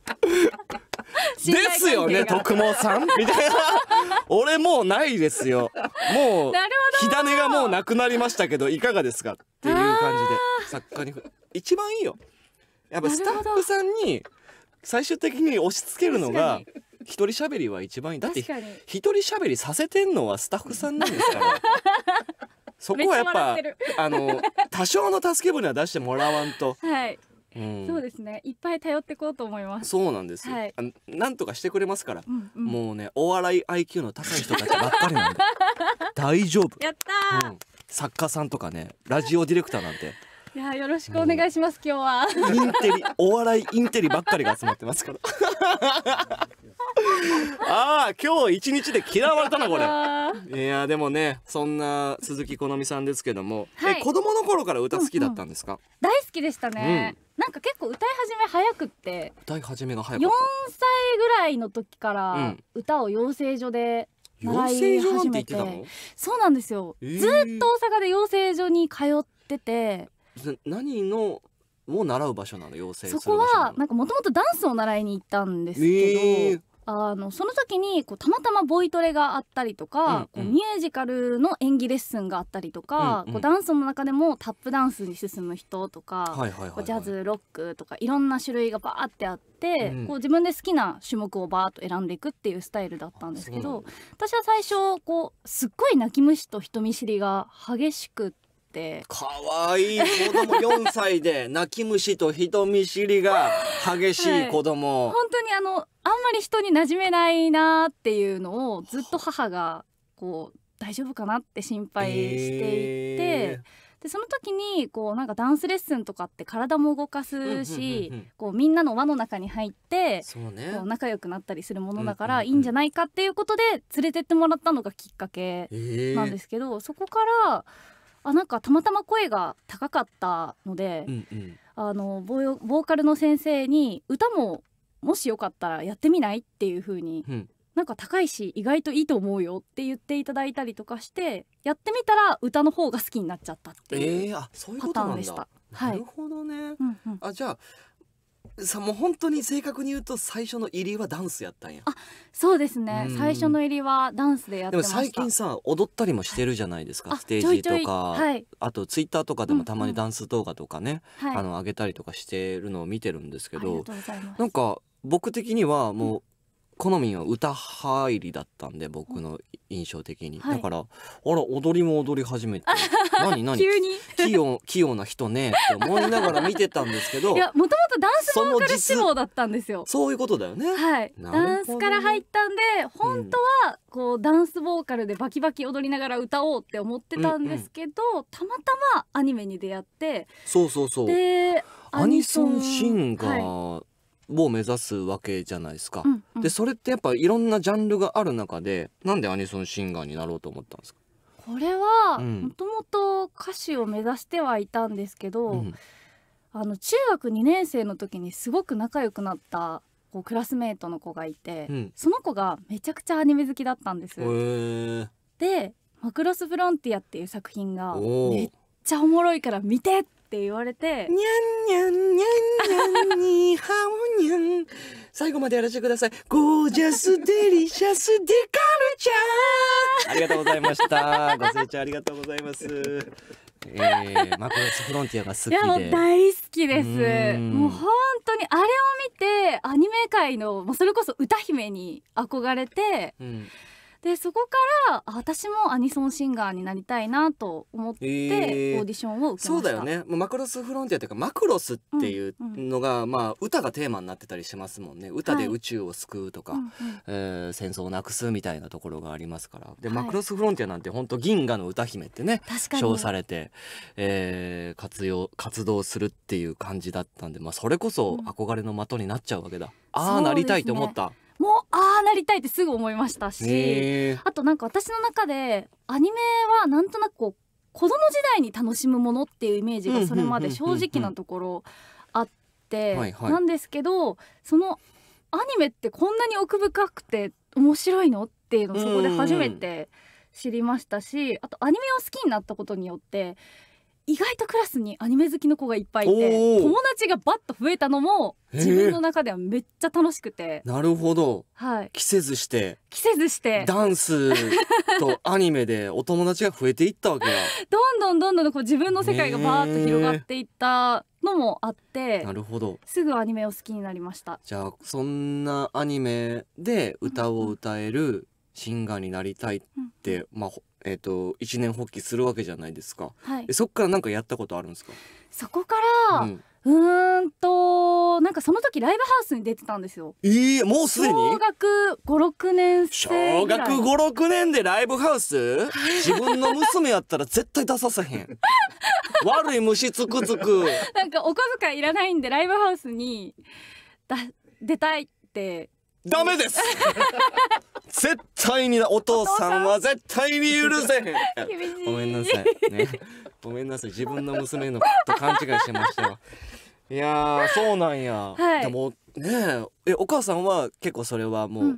[SPEAKER 1] ですよね徳毛さんみたいな俺もうないですよもう火種がもうなくなりましたけどいかがですかっていう感じで作家に一番いいよやっぱスタッフさんに最終的に押し付けるのが一人喋りは一番いいだって一人喋りさせてんのはスタッフさんなんですから そこはやっぱあの多少の助け舟は出してもらわんと、そうで
[SPEAKER 2] すねいっぱい頼っていこうと思いますそ
[SPEAKER 1] うなんです、はい、あなんとかしてくれますから、うんうん、もうねお笑い IQ の高い人たちばっかりなんで 大丈夫やった、うん、作家さんとかねラジオディレクターなんて
[SPEAKER 2] いやよろしくお願いします、今日はインテリ
[SPEAKER 1] お笑いインテリばっかりが集まってますからああ今日一日で嫌われたなこ
[SPEAKER 2] れ
[SPEAKER 1] いやでもねそんな鈴木好美さんですけども、はい、子供の頃から歌好きだったんですか、うんうん、
[SPEAKER 2] 大好きでしたね、うん、なんか結構歌い始め早くって
[SPEAKER 1] 歌い始めが早か4
[SPEAKER 2] 歳ぐらいの時から歌を養成所で習い始めて,、てそうなんですよ、えー、ずっと大阪で養成所に通ってて
[SPEAKER 1] 何のを習う場所なの養成そこは
[SPEAKER 2] なんかもともとダンスを習いに行ったんですけど、えーあのその時にこうたまたまボイトレがあったりとか、うんうん、こうミュージカルの演技レッスンがあったりとか、うんうん、こうダンスの中でもタップダンスに進む人とか、ジャズロックとかいろんな種類がバーってあって、うん、こう自分で好きな種目をバーっと選んでいくっていうスタイルだったんですけど私は最初こうすっごい泣き虫と人見知りが激しくって。か
[SPEAKER 1] わいい子供4歳で泣き虫と人見知りが激しい子供、はい、
[SPEAKER 2] 本当にあのあんまり人に馴染めないなっていうのをずっと母がこう大丈夫かなって心配していて。えーでその時にこうなんかダンスレッスンとかって体も動かすしみんなの輪の中に入って、ね、こう仲良くなったりするものだからいいんじゃないかっていうことで連れてってもらったのがきっかけなんですけど、えー、そこからあなんかたまたま声が高かったので、うんうん、あのボーカルの先生に歌ももしよかったらやってみないっていう風に、うん、なんか高いし意外といいと思うよって言っていただいたりとかしてやってみたら歌の方が好きになっちゃったっていうパターンでした。えー、ななるほどね、はい
[SPEAKER 1] あじゃあさもう本当に正確に言うと最初の入りはダンスやったんやあ
[SPEAKER 2] そうですね、最初の入りはダンスでやってましでも最近
[SPEAKER 1] さ踊ったりもしてるじゃないですか、はい、ステージとかはい、あとツイッターとかでもたまにダンス動画とかね、うんうん、あの上げたりとかしてるのを見てるんですけど、はい、なんか僕的にはもう好みは歌入りだったんで僕の印象的に、はいだからあら踊りも踊り始めて
[SPEAKER 2] 何何 急に器
[SPEAKER 1] 用器用な人ねって思いながら見てたんですけどいやもとも
[SPEAKER 2] とダンスボーカル志望だ
[SPEAKER 1] ったんですよそういうことだよね。
[SPEAKER 2] はい、ほダンスから入ったんで本当はこうダンスボーカルでバキバキ踊りながら歌おうって思ってたんですけど、たまたまアニメに出会って
[SPEAKER 1] そうそうそう。
[SPEAKER 2] でアニソンシンガー
[SPEAKER 1] を目指すわけじゃないですか、うんうん、でそれってやっぱいろんなジャンルがある中でなんでアニソンシンガーになろうと思ったんですか
[SPEAKER 2] これはもともと歌手を目指してはいたんですけど、うん、あの中学2年生の時にすごく仲良くなったこうクラスメートの子がいて、うん、その子がめちゃくちゃアニメ好きだったんです。で「マクロス・フロンティア」っていう作品がめっちゃおもろいから見てっって言われてにゃんに
[SPEAKER 1] ゃんにゃんにゃんにハオにゃん最後までやらせてくださいゴージャスデリシャスデカルチャーありがとうございましたご清聴ありがとうございますえー、マクロスフロンティアが好きでいやもう大好
[SPEAKER 2] きですもう本当にあれを見てアニメ界のもうそれこそ歌姫に憧れて、うんでそこから私もアニソンシンガーになりたいなと思って、オーディションを受けましたそうだよ
[SPEAKER 1] ねマクロスフロンティアというかマクロスっていうのが、うんうん、まあ、歌がテーマになってたりしますもんね歌で宇宙を救うとか、はい、えー、戦争をなくすみたいなところがありますからで、はい、マクロスフロンティアなんて本当銀河の歌姫ってね称されて、えー、活用活動するっていう感じだったんで、まあ、それこそ憧れの的になっちゃうわけだ、うん、ああなりたいと思った。
[SPEAKER 2] もうああなりたいってすぐ思いましたし、あとなんか私の中でアニメはなんとなくこう子供時代に楽しむものっていうイメージがそれまで正直なところあってなんですけどそのアニメってこんなに奥深くて面白いのっていうのをそこで初めて知りましたしあとアニメを好きになったことによって意外とクラスにアニメ好きの子がいっぱいいて友達がバッと増えたのも自分の中ではめっちゃ楽しくて、
[SPEAKER 1] なるほど、はい、着せずして
[SPEAKER 2] 着せずしてダ
[SPEAKER 1] ンスとアニメでお友達が増えていったわけだ
[SPEAKER 2] どんどんどんどんこう自分の世界がバーッと広がっていったのもあってなるほどすぐアニメを好きになりました
[SPEAKER 1] じゃあそんなアニメで歌を歌えるシンガーになりたいって、うん、まあえーと、一年発起するわけじゃないですか、はい、そっから何かやったことあるんですか
[SPEAKER 2] そこから、うん、んとなんかその時ライブハウスに出てたんですよええー、もうすでに小学56年小学56
[SPEAKER 1] 年でライブハウス自分の娘やったら絶対出させへん 悪い虫つくつく
[SPEAKER 2] なんかお小遣いいらないんでライブハウスにだ出たいって
[SPEAKER 1] ダメです絶対にだお父さんは絶対に許せへ
[SPEAKER 2] んごめんなさい、ね、
[SPEAKER 1] ごめんなさい自分の娘のと勘違いしてましたいやそうなんや、はい、でもねえお母さんは結構それはもう、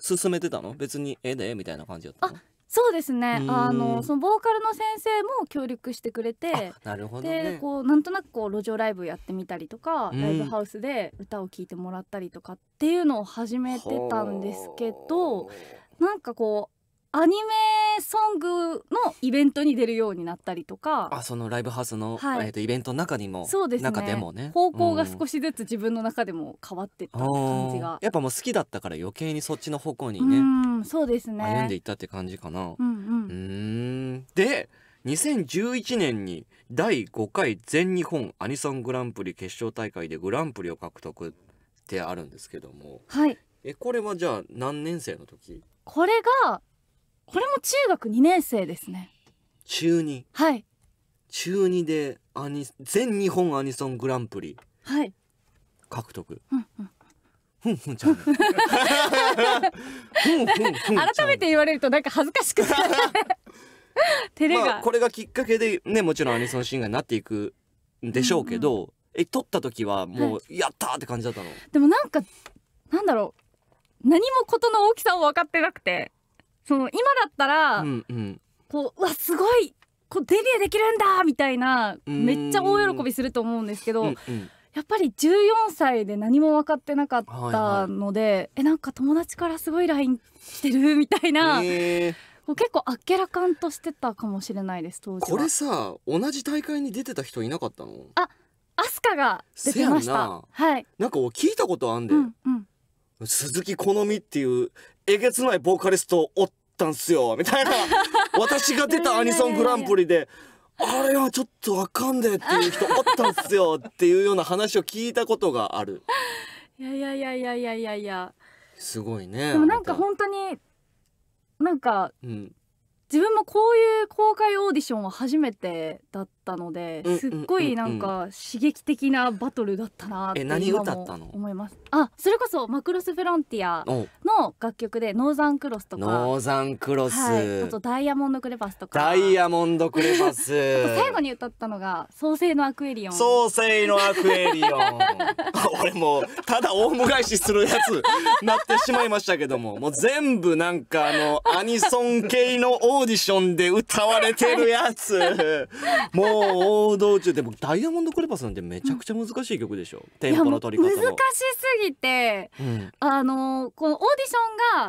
[SPEAKER 1] 進めてたの別にええでみたいな感じだった
[SPEAKER 2] そうですねあのそのボーカルの先生も協力してくれて
[SPEAKER 1] なるほど、ね、で
[SPEAKER 2] こうなんとなくこう路上ライブやってみたりとか、ライブハウスで歌を聴いてもらったりとかっていうのを始めてたんですけどなんかこうアニメソングのイベントに出るようになったりとかあ
[SPEAKER 1] そのライブハウスの、はい、えーと、イベントの中にもそうです、ね、中でもね方向が少し
[SPEAKER 2] ずつ自分の中でも変わってった感じが、うん、やっ
[SPEAKER 1] ぱもう好きだったから余計にそっちの方向にね、う
[SPEAKER 2] ん、そうですね歩んでい
[SPEAKER 1] ったって感じかな。うんうんうんで2011年に第5回全日本アニソングランプリ決勝大会でグランプリを獲得ってあるんですけども、はい、えこれはじゃあ何年生の時
[SPEAKER 2] これがこれも中学2年生ですね
[SPEAKER 1] 中2はい中2でアニ全日本アニソングランプリはい獲得うんうんふんふんちゃん改
[SPEAKER 2] めて言われるとなんか恥ずかしくて
[SPEAKER 1] レビ。が、まあ、これがきっかけでねもちろんアニソンシンガーになっていくんでしょうけど、うんうん、え撮った時はもう、やったって感じだったの
[SPEAKER 2] でもなんかなんだろう何もことの大きさを分かってなくてその今だったら、うんうん、こううわすごいこうデビューできるんだみたいなめっちゃ大喜びすると思うんですけど、うんうん、やっぱり14歳で何も分かってなかったので、はいはい、えなんか友達からすごい LINE してるみたいな。えー結構あっけらかんとしてたかもしれないです当時これ
[SPEAKER 1] さ同じ大会に出てた人いなかったのあ
[SPEAKER 2] アスカが出てましたはい
[SPEAKER 1] なんか聞いたことあんで、うんうん、鈴木好みっていうえげつないボーカリストおっったんすよみたいな 私が出たアニソングランプリで。あれはちょっとわかんねえっていう人おったんすよっていうような話を聞いたことがある。
[SPEAKER 2] いやいやいやいやいやいやいや。
[SPEAKER 1] すごいね。でもなんか本
[SPEAKER 2] 当になんか、うん、自分もこういう公開オーディションは初めてだっったので、すっごいなんか刺激的なバトルだったなっても思いますあそれこそマクロスフロンティアの楽曲で「ノーザンクロス」とか、ノ
[SPEAKER 1] ーザンクロス、はい、あと「
[SPEAKER 2] ダイヤモンド・クレバス」とかダ
[SPEAKER 1] イヤモンドクレバス あと最
[SPEAKER 2] 後に歌ったのが「創世のアクエリオン」創世のアクエリオン
[SPEAKER 1] 俺もうただオウム返しするやつ なってしまいましたけどももう全部なんかあのアニソン系のオーディションで歌われてるやつもう王道中でもダイヤモンドクレパスなんてめちゃくちゃ難しい曲でしょ、うん、テンポの取り方難しす
[SPEAKER 2] ぎて、うん、あのこのオーディシ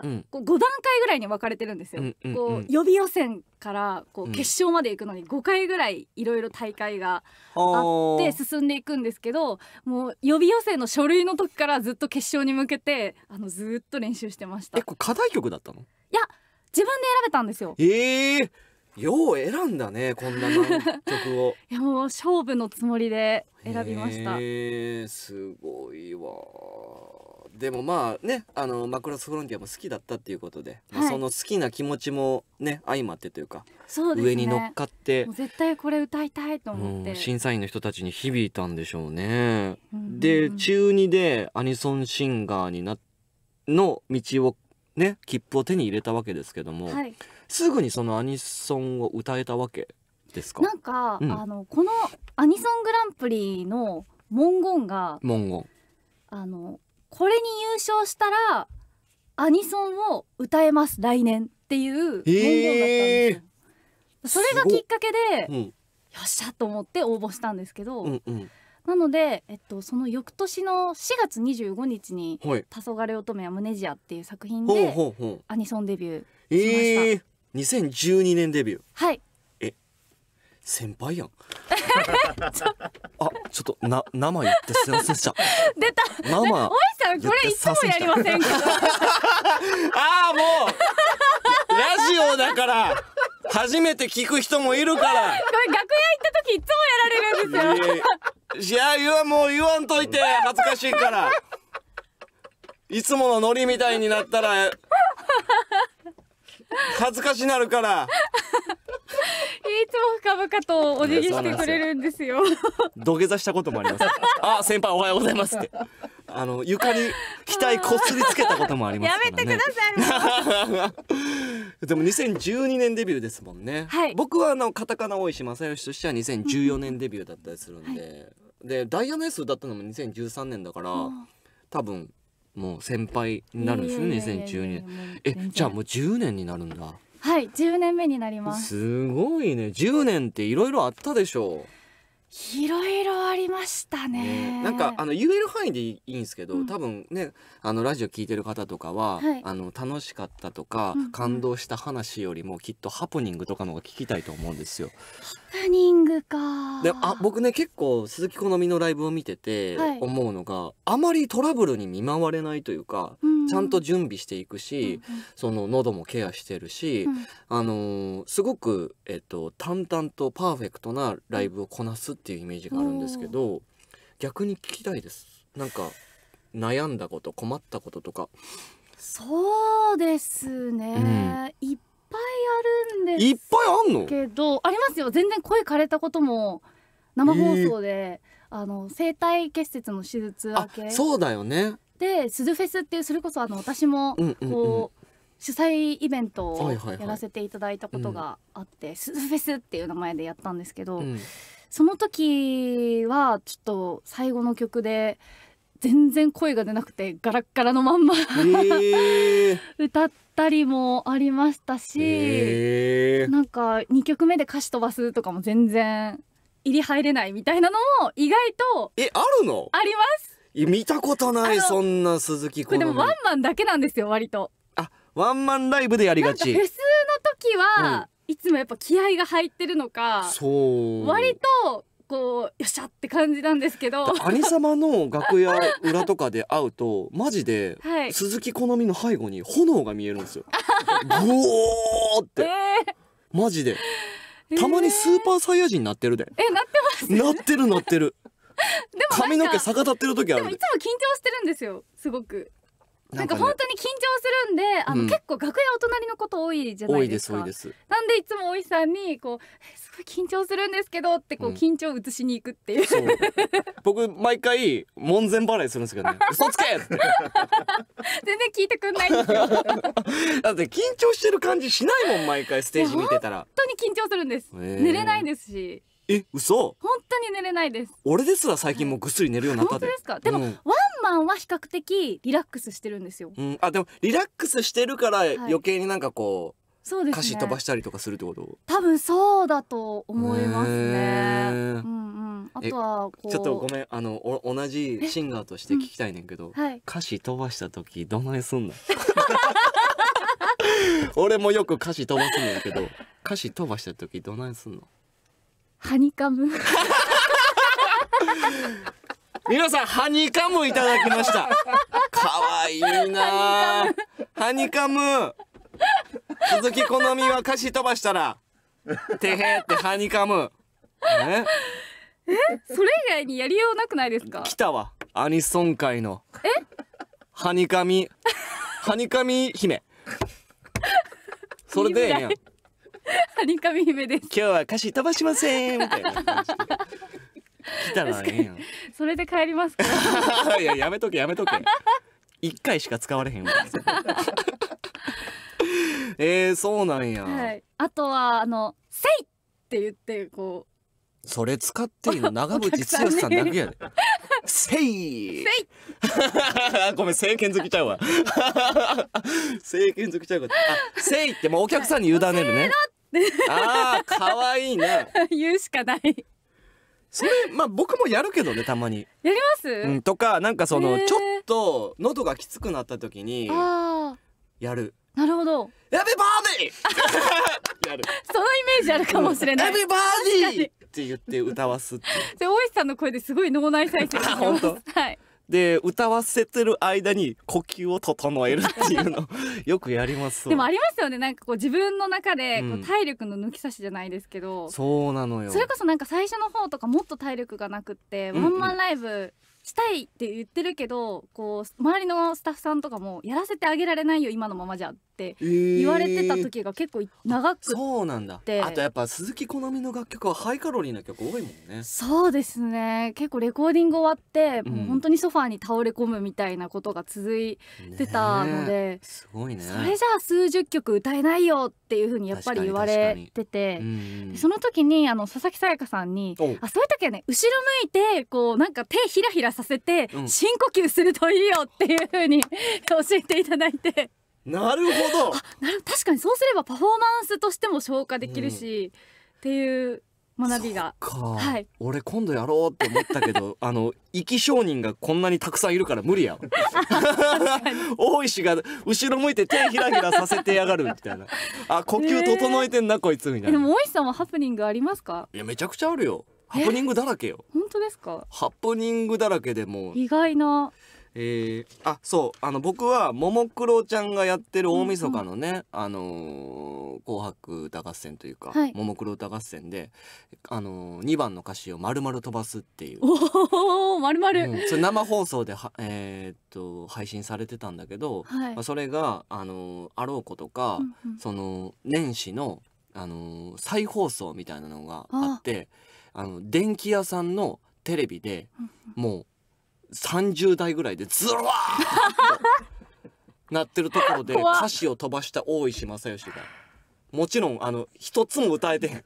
[SPEAKER 2] ョンが五5段階ぐらいに分かれてるんですよ、うん、こう予備予選からこう決勝まで行くのに5回ぐらいいろいろ大会があって進んでいくんですけどもう予備予選の書類の時からずっと決勝に向けてあのずっと練習してました
[SPEAKER 1] えこれ課題曲だったのいや
[SPEAKER 2] 自分で選べたんですよ
[SPEAKER 1] ええーよう選んだねこんな曲を
[SPEAKER 2] いやもう勝負のつもりで選びました
[SPEAKER 1] すごいわでもまあねあのマクロスフロンティアも好きだったっていうことで、はい、まあ、その好きな気持ちもね相まってというかそうです、ね、上に乗っかって
[SPEAKER 2] 絶対これ歌いたいと思って、うん、
[SPEAKER 1] 審査員の人たちに響いたんでしょうね、うんで中二でアニソンシンガーになの道をね切符を手に入れたわけですけども、はいすぐにそのアニソンを歌えたわけですかな
[SPEAKER 2] んか、うん、あのこのアニソングランプリの文言が文言あのこれに優勝したらアニソンを歌えます来年っていう文言だったんですよ、えー、それがきっかけで、うん、よっしゃと思って応募したんですけど、うんうん、なので、えっと、その翌年の4月25日に「黄昏乙女や胸ジア」っていう作品でアニソンデビューし
[SPEAKER 1] ました。えー2012年デビューはいえ先輩やん あちょっとな生言ってすいませんでした
[SPEAKER 2] 出た生おいさんこれいつもやりませんか
[SPEAKER 1] ああもうラジオだから初めて聞く人もいるから
[SPEAKER 2] これ楽屋行った時いつもやられるんで
[SPEAKER 1] すよいや言わもう言わんといて恥ずかしいからいつものノリみたいになったら恥ずかしなるからい
[SPEAKER 2] つも深々とお辞儀してくれるんですよ
[SPEAKER 1] 土下座したこともありますあ先輩おはようございますってあの床に額こすりつけたこともあります、ね、やめてください でも2012年デビューですもんね、はい、僕はあのカタカナ大石正義としては2014年デビューだったりするんで、はい、でダイヤの S 歌ったのも2013年だから、多分もう先輩になるんですよね2012年えじゃあもう10年になるんだ
[SPEAKER 2] はい10年目になります
[SPEAKER 1] すごいね10年っていろいろあったでしょ
[SPEAKER 2] ういろいろありましたね、ね、な
[SPEAKER 1] んかあの言える範囲でいいんですけど、うん、多分ねあのラジオ聞いてる方とかは、はい、あの楽しかったとか、うんうん、感動した話よりもきっとハプニングとかのが聞きたいと思うんですよ。
[SPEAKER 2] プニングかで
[SPEAKER 1] あ僕ね結構鈴木好みのライブを見てて思うのが、はい、あまりトラブルに見舞われないというか、うん、ちゃんと準備していくし、うん、その喉もケアしてるし、うん、あのー、すごく、えっと、淡々とパーフェクトなライブをこなすっていうイメージがあるんですけど逆に聞きたいですなんか悩んだこと困ったこととか。
[SPEAKER 2] そうですね、いっぱいあるんですいっぱいあんのけどありますよ全然声枯れたことも生放送で、えー、あの声帯結節の手術明けそうだよねで「スズフェス」っていうそれこそあの私もこううんうんうん、主催イベントをやらせていただいたことがあって「スズフェス」っていう名前でやったんですけど、うん、その時はちょっと最後の曲で全然声が出なくてガラッガラのまんま 歌ったりもありましたし、なんか2曲目で歌詞飛ばすとかも全然入り入れないみたいなのも意外と
[SPEAKER 1] えあるのあります見たことないそんな鈴木これでもワン
[SPEAKER 2] マンだけなんですよ割
[SPEAKER 1] とあワンマンライブでやりがちフェス
[SPEAKER 2] の時は、うん、いつもやっぱ気合が入ってるのか
[SPEAKER 1] 割
[SPEAKER 2] とこうよっしゃって感じなんですけど兄
[SPEAKER 1] 様の楽屋 裏とかで会うとマジで、はい、鈴木好みの背後に炎が見えるんですよ。ブーって、えー、マジでたまにスーパーサイヤ人なってるで、
[SPEAKER 2] えなってますなっ
[SPEAKER 1] てるなってるでも
[SPEAKER 2] 髪の毛逆立ってる時あるいつも緊張してるんですよすごくなんか本当に緊張するんで、あの、うん結構楽屋お隣のこと多いじゃないですか。多いですなんでいつもおいさんにこうすごい緊張するんですけどってこう、うん緊張を移しに行くっていう。そう
[SPEAKER 1] 僕毎回門前払いするんですけどね 嘘つけって全
[SPEAKER 2] 然聞いてくんないんです
[SPEAKER 1] よ。だって緊張してる感じしないもん毎回ステージ見てたら
[SPEAKER 2] 当に緊張するんです。寝れないですし、
[SPEAKER 1] え嘘
[SPEAKER 2] 本当に寝れないです
[SPEAKER 1] 俺ですら最近もうぐっすり寝るようになったで、本当ですかでも、うん、ワ
[SPEAKER 2] ンマンは比較的リラックスしてるんですよ、
[SPEAKER 1] うん、あでもリラックスしてるから余計になんかこう、はい
[SPEAKER 2] そうです、ね、歌詞飛ば
[SPEAKER 1] したりとかするってこと
[SPEAKER 2] 多分そうだと思いますね、う
[SPEAKER 1] んうん、あとはちょっとごめんあのお同じシンガーとして聞きたいねんけど、うんはい、歌詞飛ばした時どないすんの 俺もよく歌詞飛ばすんやけど歌詞飛ばした時どないすんの
[SPEAKER 2] ハニカム
[SPEAKER 1] 皆さんハニカムいただきました可愛いなハニカム
[SPEAKER 2] 鈴木好みは
[SPEAKER 1] 歌詞飛ばしたらてへってハニカムえ。
[SPEAKER 2] えそれ以外にやりようなくないですか
[SPEAKER 1] 来たわアニソン界のえハニカミハニカミ姫それでええやん
[SPEAKER 2] ハニカミ姫です
[SPEAKER 1] 今日は歌詞飛ばしませんみたいな来たらええや
[SPEAKER 2] それで帰りますか
[SPEAKER 1] いややめとけやめとけ一回しか使われへんわえー、そうなんや、は
[SPEAKER 2] い、あとはあの「せい!」って言ってこ
[SPEAKER 1] うそれ使っていいの長渕剛さんだけやで
[SPEAKER 2] 「せい!」
[SPEAKER 1] ごめん政権好きちゃうわ政権好きちゃうかせいってもうお客さんに委ねるね、はい
[SPEAKER 2] ああ可愛いね。
[SPEAKER 1] 言うしかないそれまあ僕もやるけどねたまに
[SPEAKER 2] やります、うん、と
[SPEAKER 1] かなんかその、ちょっと喉がきつくなった時にやる
[SPEAKER 2] なるほどやべバーディーやるそのイメージあるかもしれない、やべ、エビバーディーっ
[SPEAKER 1] て言って歌わすっ
[SPEAKER 2] て大石さんの声ですごい脳内再生が本当はい
[SPEAKER 1] で歌わせてる間に呼吸を整えるっていうの よくやりますでもあり
[SPEAKER 2] ますよねなんかこう自分の中でこう体力の抜き差しじゃないですけど、うん、そ
[SPEAKER 1] うなのよそれこ
[SPEAKER 2] そなんか最初の方とかもっと体力がなくって、ワンマンライブしたいって言ってるけどこう周りのスタッフさんとかもやらせてあげられないよ今のままじゃっって言われてた時が結構長くて、えー、そ
[SPEAKER 1] うなんだあとやっぱ鈴木好みの楽曲はハイカロリーな曲多いもんね
[SPEAKER 2] そうですね結構レコーディング終わって、うん、もう本当にソファーに倒れ込むみたいなことが続いてたので、すごいねそれじゃあ数十曲歌えないよっていうふうにやっぱり言われてて、その時にあの佐々木さやかさんにあそういう時はね後ろ向いてこうなんか手ひらひらさせて、深呼吸するといいよっていうふうに 教えていただいて
[SPEAKER 1] なるほど
[SPEAKER 2] なる確かにそうすればパフォーマンスとしても消化できるし、うん、っていう学びが、はい、
[SPEAKER 1] 俺今度やろうって思ったけど あの生き証人がこんなにたくさんいるから無理や大石が後ろ向いて手ひらひらさせてやがるみたいなあ呼吸整えてんな、えー、こいつみたいなで
[SPEAKER 2] も大石さんはハプニングありますか
[SPEAKER 1] いやめちゃくちゃあるよハプニングだらけよ
[SPEAKER 2] 本当ですか
[SPEAKER 1] ハプニングだらけでも意
[SPEAKER 2] 外な
[SPEAKER 1] えー、あそうあの僕はももクロちゃんがやってる大晦日のね、うんうん、あのー、紅白歌合戦」というか、ももクロ歌合戦で、あのー、2番の歌詞を「まるまる飛ばす」っていう
[SPEAKER 2] おおまるまる、生
[SPEAKER 1] 放送では、えっと配信されてたんだけど、はい、まあ、それが、あのあろうことか、うんうん、その年始の、あの再放送みたいなのがあってあの電気屋さんのテレビで、もう30代ぐらいでズワーなってるところで歌詞を飛ばした大石正義がもちろんあの一つも歌えてへん、え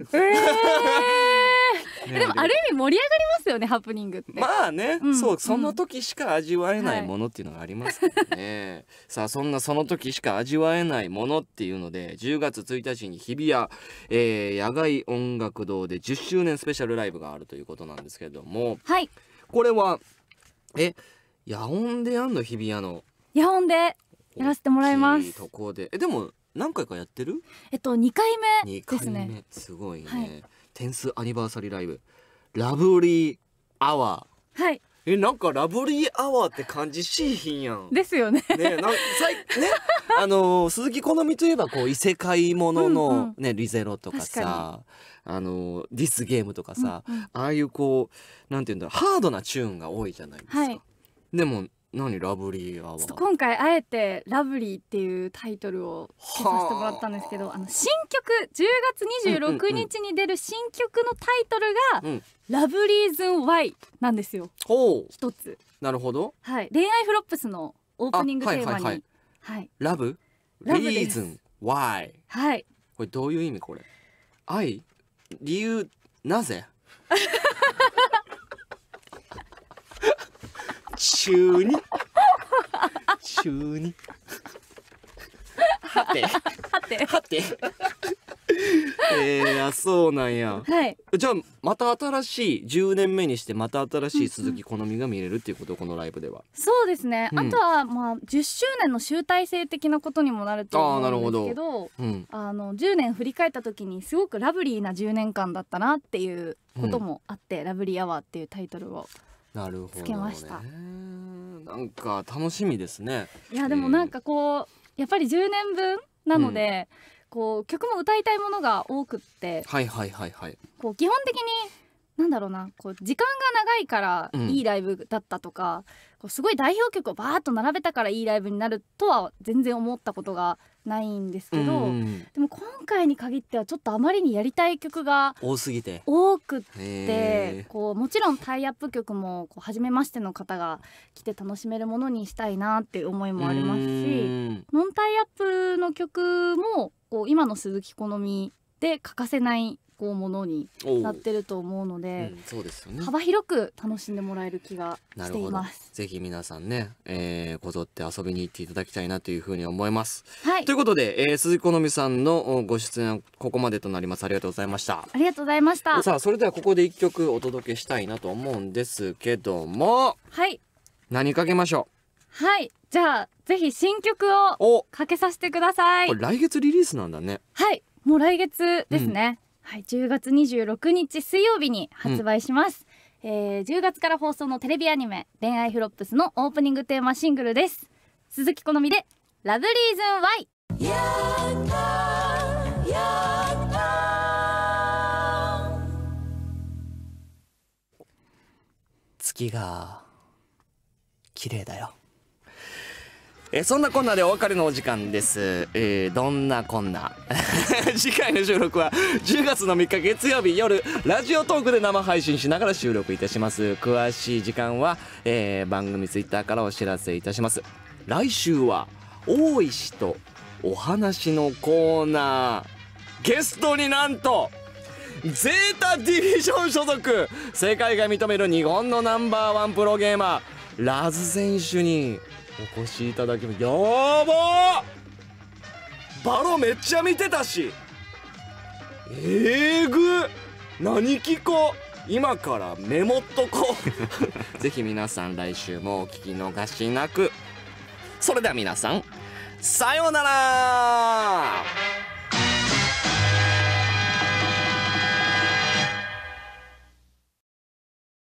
[SPEAKER 2] ー、でもある意味盛り上がりますよねハプニングってまあね、うん、そ
[SPEAKER 1] うその時しか味わえないものっていうのがありますからね、はい、さあそんなその時しか味わえないものっていうので10月1日に日比谷、えー、野外音楽堂で10周年スペシャルライブがあるということなんですけれども、はい、これはえ夜音でやんの日比谷の
[SPEAKER 2] 夜音でやらせてもらいますい
[SPEAKER 1] ところでえでも何回かやってるえっ
[SPEAKER 2] と二回目ですね
[SPEAKER 1] すごいね、はい、テンアニバーサリーライブラブリーアワーはいえなんかラブリーアワーって感じしいひんやん。ですよね。ねなんさいねあのー、鈴木好みといえばこう異世界もののね、うんうん、リゼロとかさあのディスゲームとかさ、うんうん、ああいうこうなんていうんだろうハードなチューンが多いじゃないですか。はい、でも何ラブリーは今
[SPEAKER 2] 回あえて「ラブリー」っていうタイトルを消させてもらったんですけどあの新曲10月26日に出る新曲のタイトルが「ラブリーズン Y」なんですよ。
[SPEAKER 1] 一つ。なるほど、
[SPEAKER 2] はい、恋愛フロップスのオープニングテーマに「はいはいはいはい、
[SPEAKER 1] ラブリーズン Y」はい。これどういう意味これ愛理由なぜ中に中にはてはてはてえ えー、あそうなんや、はい、じゃあまた新しい10年目にしてまた新しい鈴木好みが見れるっていうことこのライブでは
[SPEAKER 2] そうですね、うん、あとは、まあ、10周年の集大成的なことにもなると思うんですけどあ、うん、あの10年振り返った時にすごくラブリーな10年間だったなっていうこともあって「うん、ラブリーアワー」っていうタイトルを
[SPEAKER 1] つけました。なんか楽しみですね
[SPEAKER 2] いやでもなんかこう、やっぱり10年分なので、うこう曲も歌いたいものが多くっては
[SPEAKER 1] いはいはいはい
[SPEAKER 2] こう基本的になんだろうなこう時間が長いからいいライブだったとか、うん、こうすごい代表曲をバーッと並べたからいいライブになるとは全然思ったことがないんですけど、うん、でも今回に限ってはちょっとあまりにやりたい曲が多すぎて多くっ
[SPEAKER 1] て
[SPEAKER 2] こうもちろんタイアップ曲もこう初めましての方が来て楽しめるものにしたいなっていう思いもありますしノンタイアップの曲もこう今の鈴木好みで欠かせないこうも
[SPEAKER 1] のになって
[SPEAKER 2] ると思うので、うん、
[SPEAKER 1] そうですよね、幅
[SPEAKER 2] 広く楽しんでもらえる気がしています
[SPEAKER 1] ぜひ皆さんね、えー、こぞって遊びに行っていただきたいなというふうに思います、はい、ということで、えー、鈴木好美さんのご出演ここまでとなりますありがとうございましたあ
[SPEAKER 2] りがとうございましたさあ
[SPEAKER 1] それではここで一曲お届けしたいなと思うんですけどもはい何かけましょ
[SPEAKER 2] うはいじゃあぜひ新曲をかけさせてください来
[SPEAKER 1] 月リリースなんだね
[SPEAKER 2] はいもう来月ですね、うんはい、10月26日水曜日に発売します、うん、えー、10月から放送のテレビアニメ「恋愛フロップス」のオープニングテーマシングルです鈴木好みで「ラブリーズン Y」
[SPEAKER 1] 月が綺麗だよえー、そんなこんなでお別れのお時間です。えー、どんなこんな。次回の収録は10月の3日月曜日夜、ラジオトークで生配信しながら収録いたします。詳しい時間は、えー、番組ツイッターからお知らせいたします。来週は、大石とお話のコーナー。ゲストになんとゼータディビジョン所属世界が認める日本のナンバーワンプロゲーマーラズ選手にお越しいただきまやばバロめっちゃ見てたしえー、ぐ何聞こ今からメモっとこう ぜひ皆さん来週もお聞き逃しなくそれでは皆さんさようなら